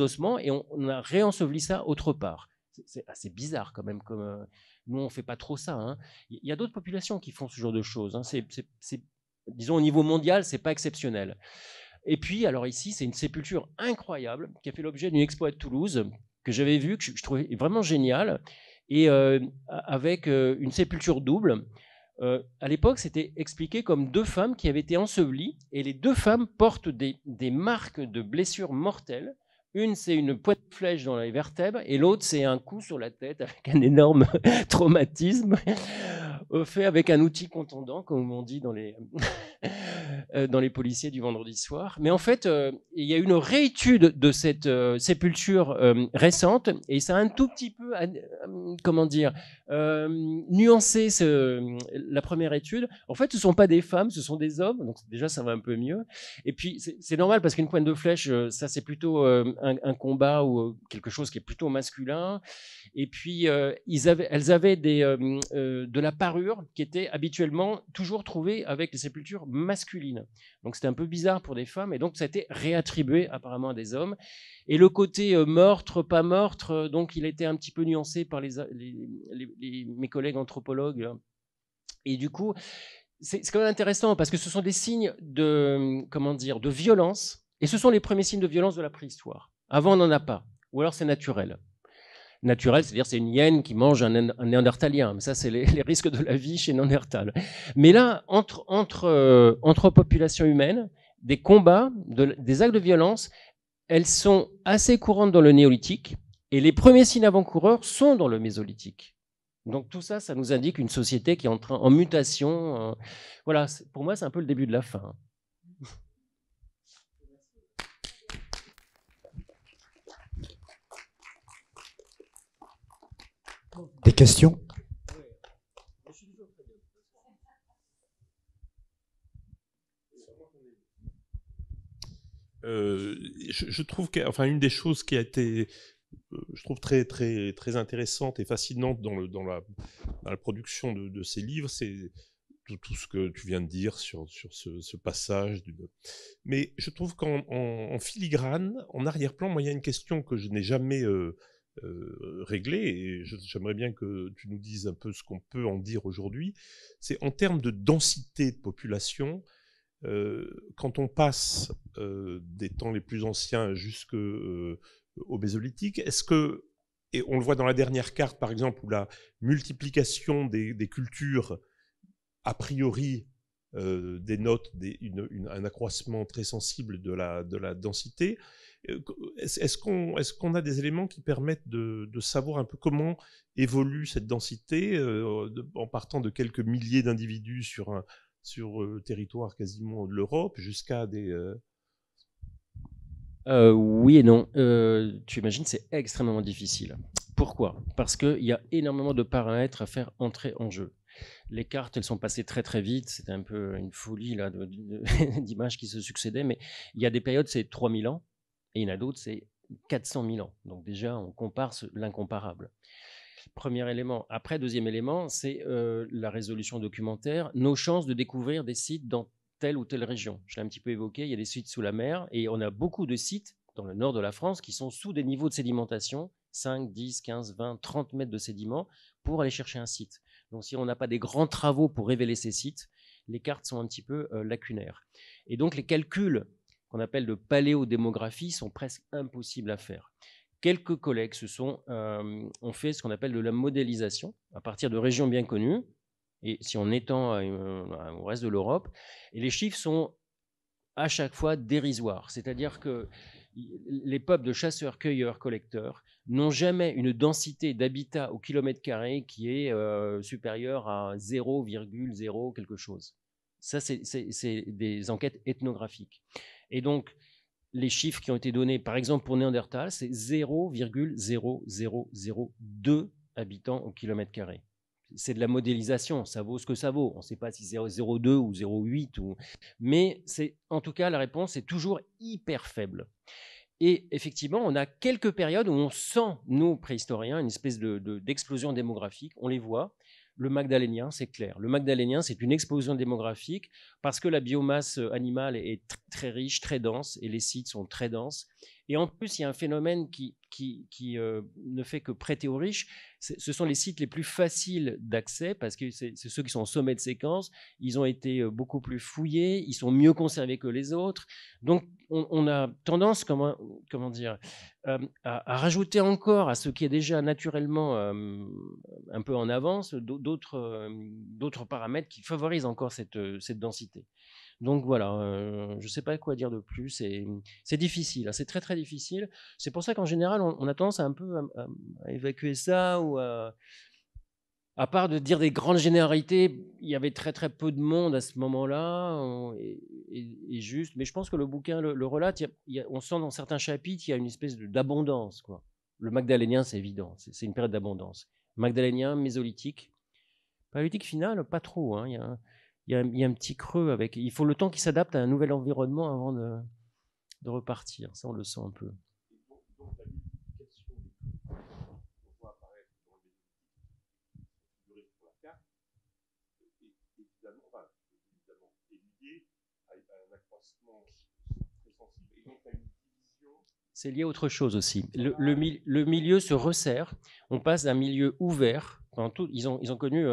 S3: ossements et on, a réenseveli ça autre part. C'est assez bizarre quand même. Comme, euh, nous, on ne fait pas trop ça. Hein. Il y a d'autres populations qui font ce genre de choses. Hein. disons, au niveau mondial, ce n'est pas exceptionnel. Et puis, alors ici, c'est une sépulture incroyable qui a fait l'objet d'une expo à Toulouse que j'avais vue, que je trouvais vraiment géniale et euh, avec euh, une sépulture double. Euh, à l'époque, c'était expliqué comme deux femmes qui avaient été ensevelies, et les deux femmes portent des, des marques de blessures mortelles. Une, c'est une pointe de flèche dans les vertèbres, et l'autre, c'est un coup sur la tête avec un énorme traumatisme, fait avec un outil contondant, comme on dit dans les, Euh, dans les policiers du vendredi soir. Mais en fait, euh, il y a une réétude de cette euh, sépulture récente et ça a un tout petit peu, comment dire, nuancé ce, la première étude. En fait, ce ne sont pas des femmes, ce sont des hommes, donc déjà ça va un peu mieux. Et puis c'est normal parce qu'une pointe de flèche, ça c'est plutôt un, combat ou quelque chose qui est plutôt masculin. Et puis elles avaient des, de la parure qui était habituellement toujours trouvée avec les sépultures masculine. Donc c'était un peu bizarre pour des femmes, et donc ça a été réattribué apparemment à des hommes. Et le côté euh, meurtre, pas meurtre, euh, donc il était un petit peu nuancé par les, mes collègues anthropologues. Et du coup, c'est quand même intéressant parce que ce sont des signes de, comment dire, de violence, et ce sont les premiers signes de violence de la préhistoire. Avant, on n'en a pas, ou alors c'est naturel naturel, c'est-à-dire c'est une hyène qui mange un, néandertalien. Mais ça, c'est les, risques de la vie chez Néandertal. Mais là, euh, entre, populations humaines, des combats, des actes de violence, elles sont assez courantes dans le néolithique, et les premiers signes avant-coureurs sont dans le mésolithique. Donc tout ça, ça nous indique une société qui est en, en mutation. Euh, voilà, pour moi, c'est un peu le début de la fin.
S1: Des questions
S2: euh, je, trouve qu'une enfin, une des choses qui a été euh, je trouve très, très, très intéressante et fascinante dans, le, dans, la, la, production de, ces livres, c'est tout, ce que tu viens de dire sur, ce, passage. Mais je trouve qu'en filigrane, en arrière-plan, moi, il y a une question que je n'ai jamais euh, Régler euh, réglé, et j'aimerais bien que tu nous dises un peu ce qu'on peut en dire aujourd'hui, c'est en termes de densité de population, euh, quand on passe euh, des temps les plus anciens jusqu'au Mésolithique, est-ce que, et on le voit dans la dernière carte par exemple, où la multiplication des, cultures, a priori, dénote des, un accroissement très sensible de la, de la densité, euh, est-ce qu'on est a des éléments qui permettent de, savoir un peu comment évolue cette densité euh, en partant de quelques milliers d'individus sur un sur euh, le territoire quasiment de l'Europe jusqu'à des...
S3: oui et non. tu imagines, c'est extrêmement difficile. Pourquoi Parce qu'il y a énormément de paramètres à faire entrer en jeu. Les cartes, elles sont passées très très vite. C'était un peu une folie là d'images qui se succédaient. Mais il y a des périodes, c'est 3000 ans. Et il y en a d'autres, c'est 400 000 ans. Donc déjà, on compare l'incomparable. Premier élément. Après, deuxième élément, c'est euh, la résolution documentaire, nos chances de découvrir des sites dans telle ou telle région. Je l'ai un petit peu évoqué, il y a des sites sous la mer et on a beaucoup de sites dans le nord de la France qui sont sous des niveaux de sédimentation, 5, 10, 15, 20, 30 mètres de sédiments pour aller chercher un site. Donc si on n'a pas des grands travaux pour révéler ces sites, les cartes sont un petit peu euh, lacunaires. Et donc les calculs qu'on appelle de paléodémographie sont presque impossibles à faire. Quelques collègues se sont, euh, ont fait ce qu'on appelle de la modélisation à partir de régions bien connues, et si on étend euh, au reste de l'Europe, et les chiffres sont à chaque fois dérisoires. C'est-à-dire que les peuples de chasseurs, cueilleurs, collecteurs n'ont jamais une densité d'habitat au kilomètre carré qui est euh, supérieure à 0,0 quelque chose. Ça, c'est des enquêtes ethnographiques. Et donc, les chiffres qui ont été donnés, par exemple pour Néandertal, c'est 0,0002 habitants au kilomètre carré. C'est de la modélisation, ça vaut ce que ça vaut. On ne sait pas si c'est 0,02 ou 0,8, ou... mais c'est en tout cas la réponse est toujours hyper faible. Et effectivement, on a quelques périodes où on sent, nous, préhistoriens, une espèce d'explosion de, démographique, on les voit, le Magdalénien, c'est clair. Le Magdalénien, c'est une explosion démographique parce que la biomasse animale est très, riche, très dense, et les sites sont très denses. Et en plus, il y a un phénomène qui, qui, euh, ne fait que prêter aux riches. Ce sont les sites les plus faciles d'accès parce que c'est ceux qui sont au sommet de séquence. Ils ont été euh, beaucoup plus fouillés, ils sont mieux conservés que les autres. Donc, on, a tendance, comment, comment dire, euh, à, rajouter encore à ce qui est déjà naturellement un peu en avance d'autres paramètres qui favorisent encore cette densité. Donc voilà, euh, je ne sais pas quoi dire de plus. C'est difficile, hein, c'est très très difficile. C'est pour ça qu'en général, on, a tendance à un peu à, évacuer ça ou à part de dire des grandes généralités, il y avait très très peu de monde à ce moment-là, et, juste. Mais je pense que le bouquin le, relate. on sent dans certains chapitres qu'il y a une espèce d'abondance. Quoi. Le Magdalénien, c'est évident, c'est, une période d'abondance. Magdalénien, mésolithique, paléolithique finale, pas trop. Hein, il y a, y, y, a un petit creux. Avec, il faut le temps qu'il s'adapte à un nouvel environnement avant de, repartir. Ça, on le sent un peu. C'est lié à autre chose aussi. le, le milieu se resserre. On passe d'un milieu ouvert ils, ont, connu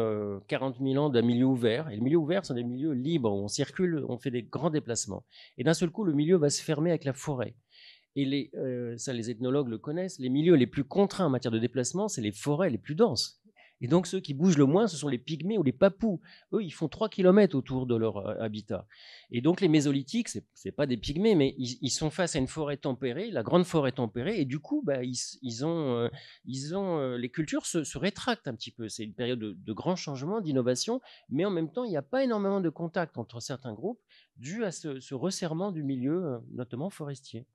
S3: 40 euh, 000 ans d'un milieu ouvert. Et le milieu ouvert, c'est des milieux libres, on circule, on fait des grands déplacements. Et d'un seul coup, le milieu va se fermer avec la forêt. Et euh, ça, les ethnologues le connaissent, les milieux les plus contraints en matière de déplacement, c'est les forêts les plus denses. Et donc ceux qui bougent le moins, ce sont les pygmées ou les papous. Eux, ils font 3 km autour de leur euh, habitat. Et donc les mésolithiques, ce n'est pas des pygmées, mais ils, sont face à une forêt tempérée, la grande forêt tempérée, et du coup, bah, ils, ont, ils ont, euh, euh, les cultures se, rétractent un petit peu. C'est une période de, grands changements, d'innovation, mais en même temps, il n'y a pas énormément de contact entre certains groupes dû à ce, resserrement du milieu, notamment forestier.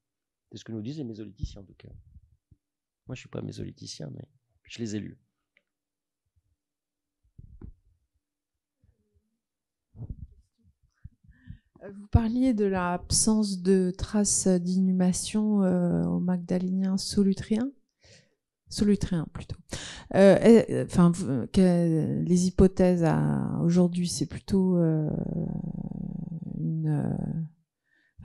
S3: C'est ce que nous disent les mésolithiciens en tout cas. Moi, je ne suis pas mésolithicien, mais je les ai lus. Vous parliez de l'absence de traces d'inhumation euh, au Magdalénien solutrien. Solutrien plutôt. Euh, euh, enfin, les hypothèses aujourd'hui, c'est plutôt une.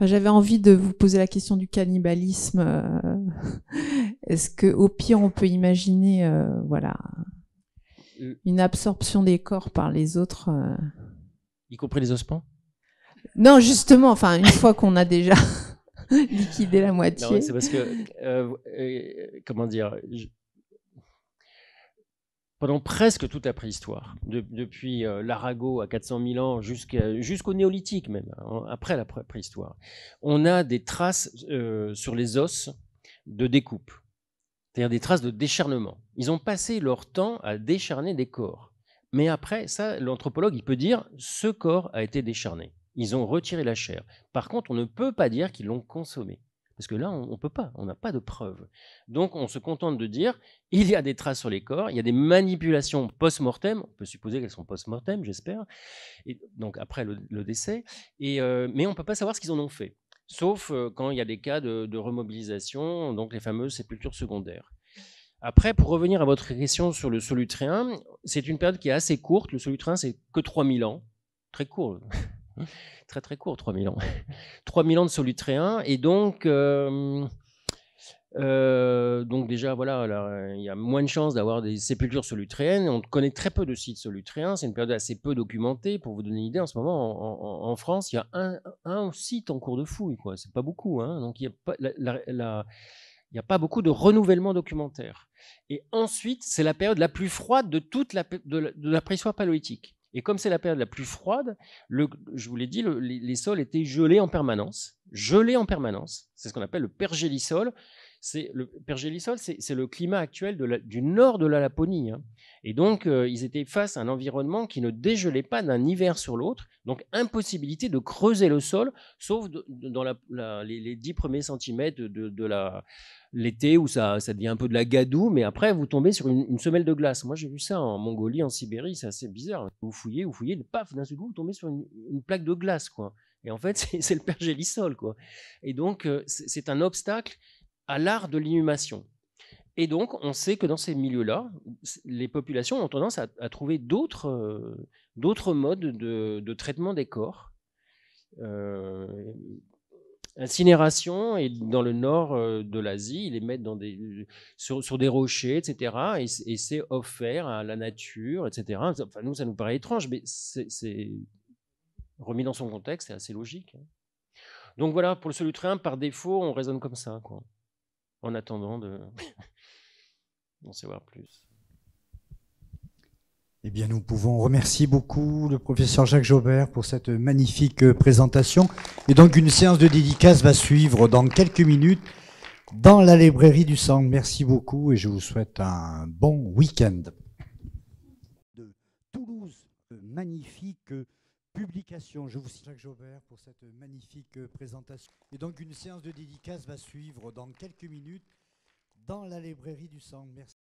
S3: j'avais envie de vous poser la question du cannibalisme. Est-ce que, au pire, on peut imaginer, voilà, une absorption des corps par les autres, y compris les ospans non, justement, enfin, une fois qu'on a déjà liquidé la moitié. C'est parce que, euh, euh, comment dire, pendant presque toute la préhistoire, depuis euh, l'Arago à 400 000 ans jusqu'au néolithique même, après la préhistoire, on a des traces sur les os de découpe, c'est-à-dire des traces de décharnement. Ils ont passé leur temps à décharner des corps. Mais après, ça, l'anthropologue, il peut dire, ce corps a été décharné. Ils ont retiré la chair. Par contre, on ne peut pas dire qu'ils l'ont consommée. Parce que là, on ne peut pas, on n'a pas de preuves. Donc, on se contente de dire, il y a des traces sur les corps, il y a des manipulations post-mortem, on peut supposer qu'elles sont post-mortem, j'espère, donc après le, décès, et, euh, mais on ne peut pas savoir ce qu'ils en ont fait, sauf euh, quand il y a des cas de, de remobilisation, donc les fameuses sépultures secondaires. Après, pour revenir à votre question sur le solutréen, c'est une période qui est assez courte, le solutréen, c'est que 3000 ans, très court. Hein très très court, 3000 ans. 3000 ans de solutréen. Et donc, euh, euh, donc déjà, voilà, il y a moins de chances d'avoir des sépultures solutréennes. On connaît très peu de sites solutréens. C'est une période assez peu documentée. Pour vous donner une idée, en ce moment, en, France, il y a un, un, site en cours de fouille. Quoi. C'est pas beaucoup. Hein. Donc, il y a pas, n'y a pas beaucoup de renouvellement documentaire. Et ensuite, c'est la période la plus froide de toute la, de la, de la préhistoire paléolithique. Et comme c'est la période la plus froide, je vous l'ai dit, les, sols étaient gelés en permanence. Gelés en permanence. C'est ce qu'on appelle le pergélisol c'est le pergélisol, c'est le climat actuel du nord de la Laponie. Hein. Et donc, euh, ils étaient face à un environnement qui ne dégelait pas d'un hiver sur l'autre, donc impossibilité de creuser le sol, sauf dans les, dix 10 premiers centimètres de, l'été où ça, devient un peu de la gadoue, mais après, vous tombez sur une, semelle de glace. Moi, j'ai vu ça en Mongolie, en Sibérie, c'est assez bizarre. Hein. Vous fouillez, vous fouillez, paf, d'un seul coup, vous tombez sur une, plaque de glace, quoi. Et en fait, c'est le pergélisol, Et donc, euh, c'est un obstacle à l'art de l'inhumation. Et donc, on sait que dans ces milieux-là, les populations ont tendance à, trouver d'autres, euh, d'autres modes de, traitement des corps. Euh, incinération, et dans le nord euh, de l'Asie, ils les mettent dans des, sur, sur des rochers, etc. Et, c'est offert à la nature, etc. Enfin, nous, ça nous paraît étrange, mais c'est, remis dans son contexte, c'est assez logique. Hein. Donc voilà, pour le solutrain, par défaut, on raisonne comme ça. Quoi en attendant de d'en savoir plus.
S1: Eh bien, nous pouvons remercier beaucoup le professeur Jacques Jaubert pour cette magnifique présentation. Et donc, une séance de dédicace va suivre dans quelques minutes dans la librairie du Sang. Merci beaucoup et je vous souhaite un bon week-end. De Toulouse, magnifique publication. Je vous cite Jacques Jaubert pour cette magnifique euh, présentation. Et donc une séance de dédicace va suivre dans quelques minutes dans la librairie du sang. Merci.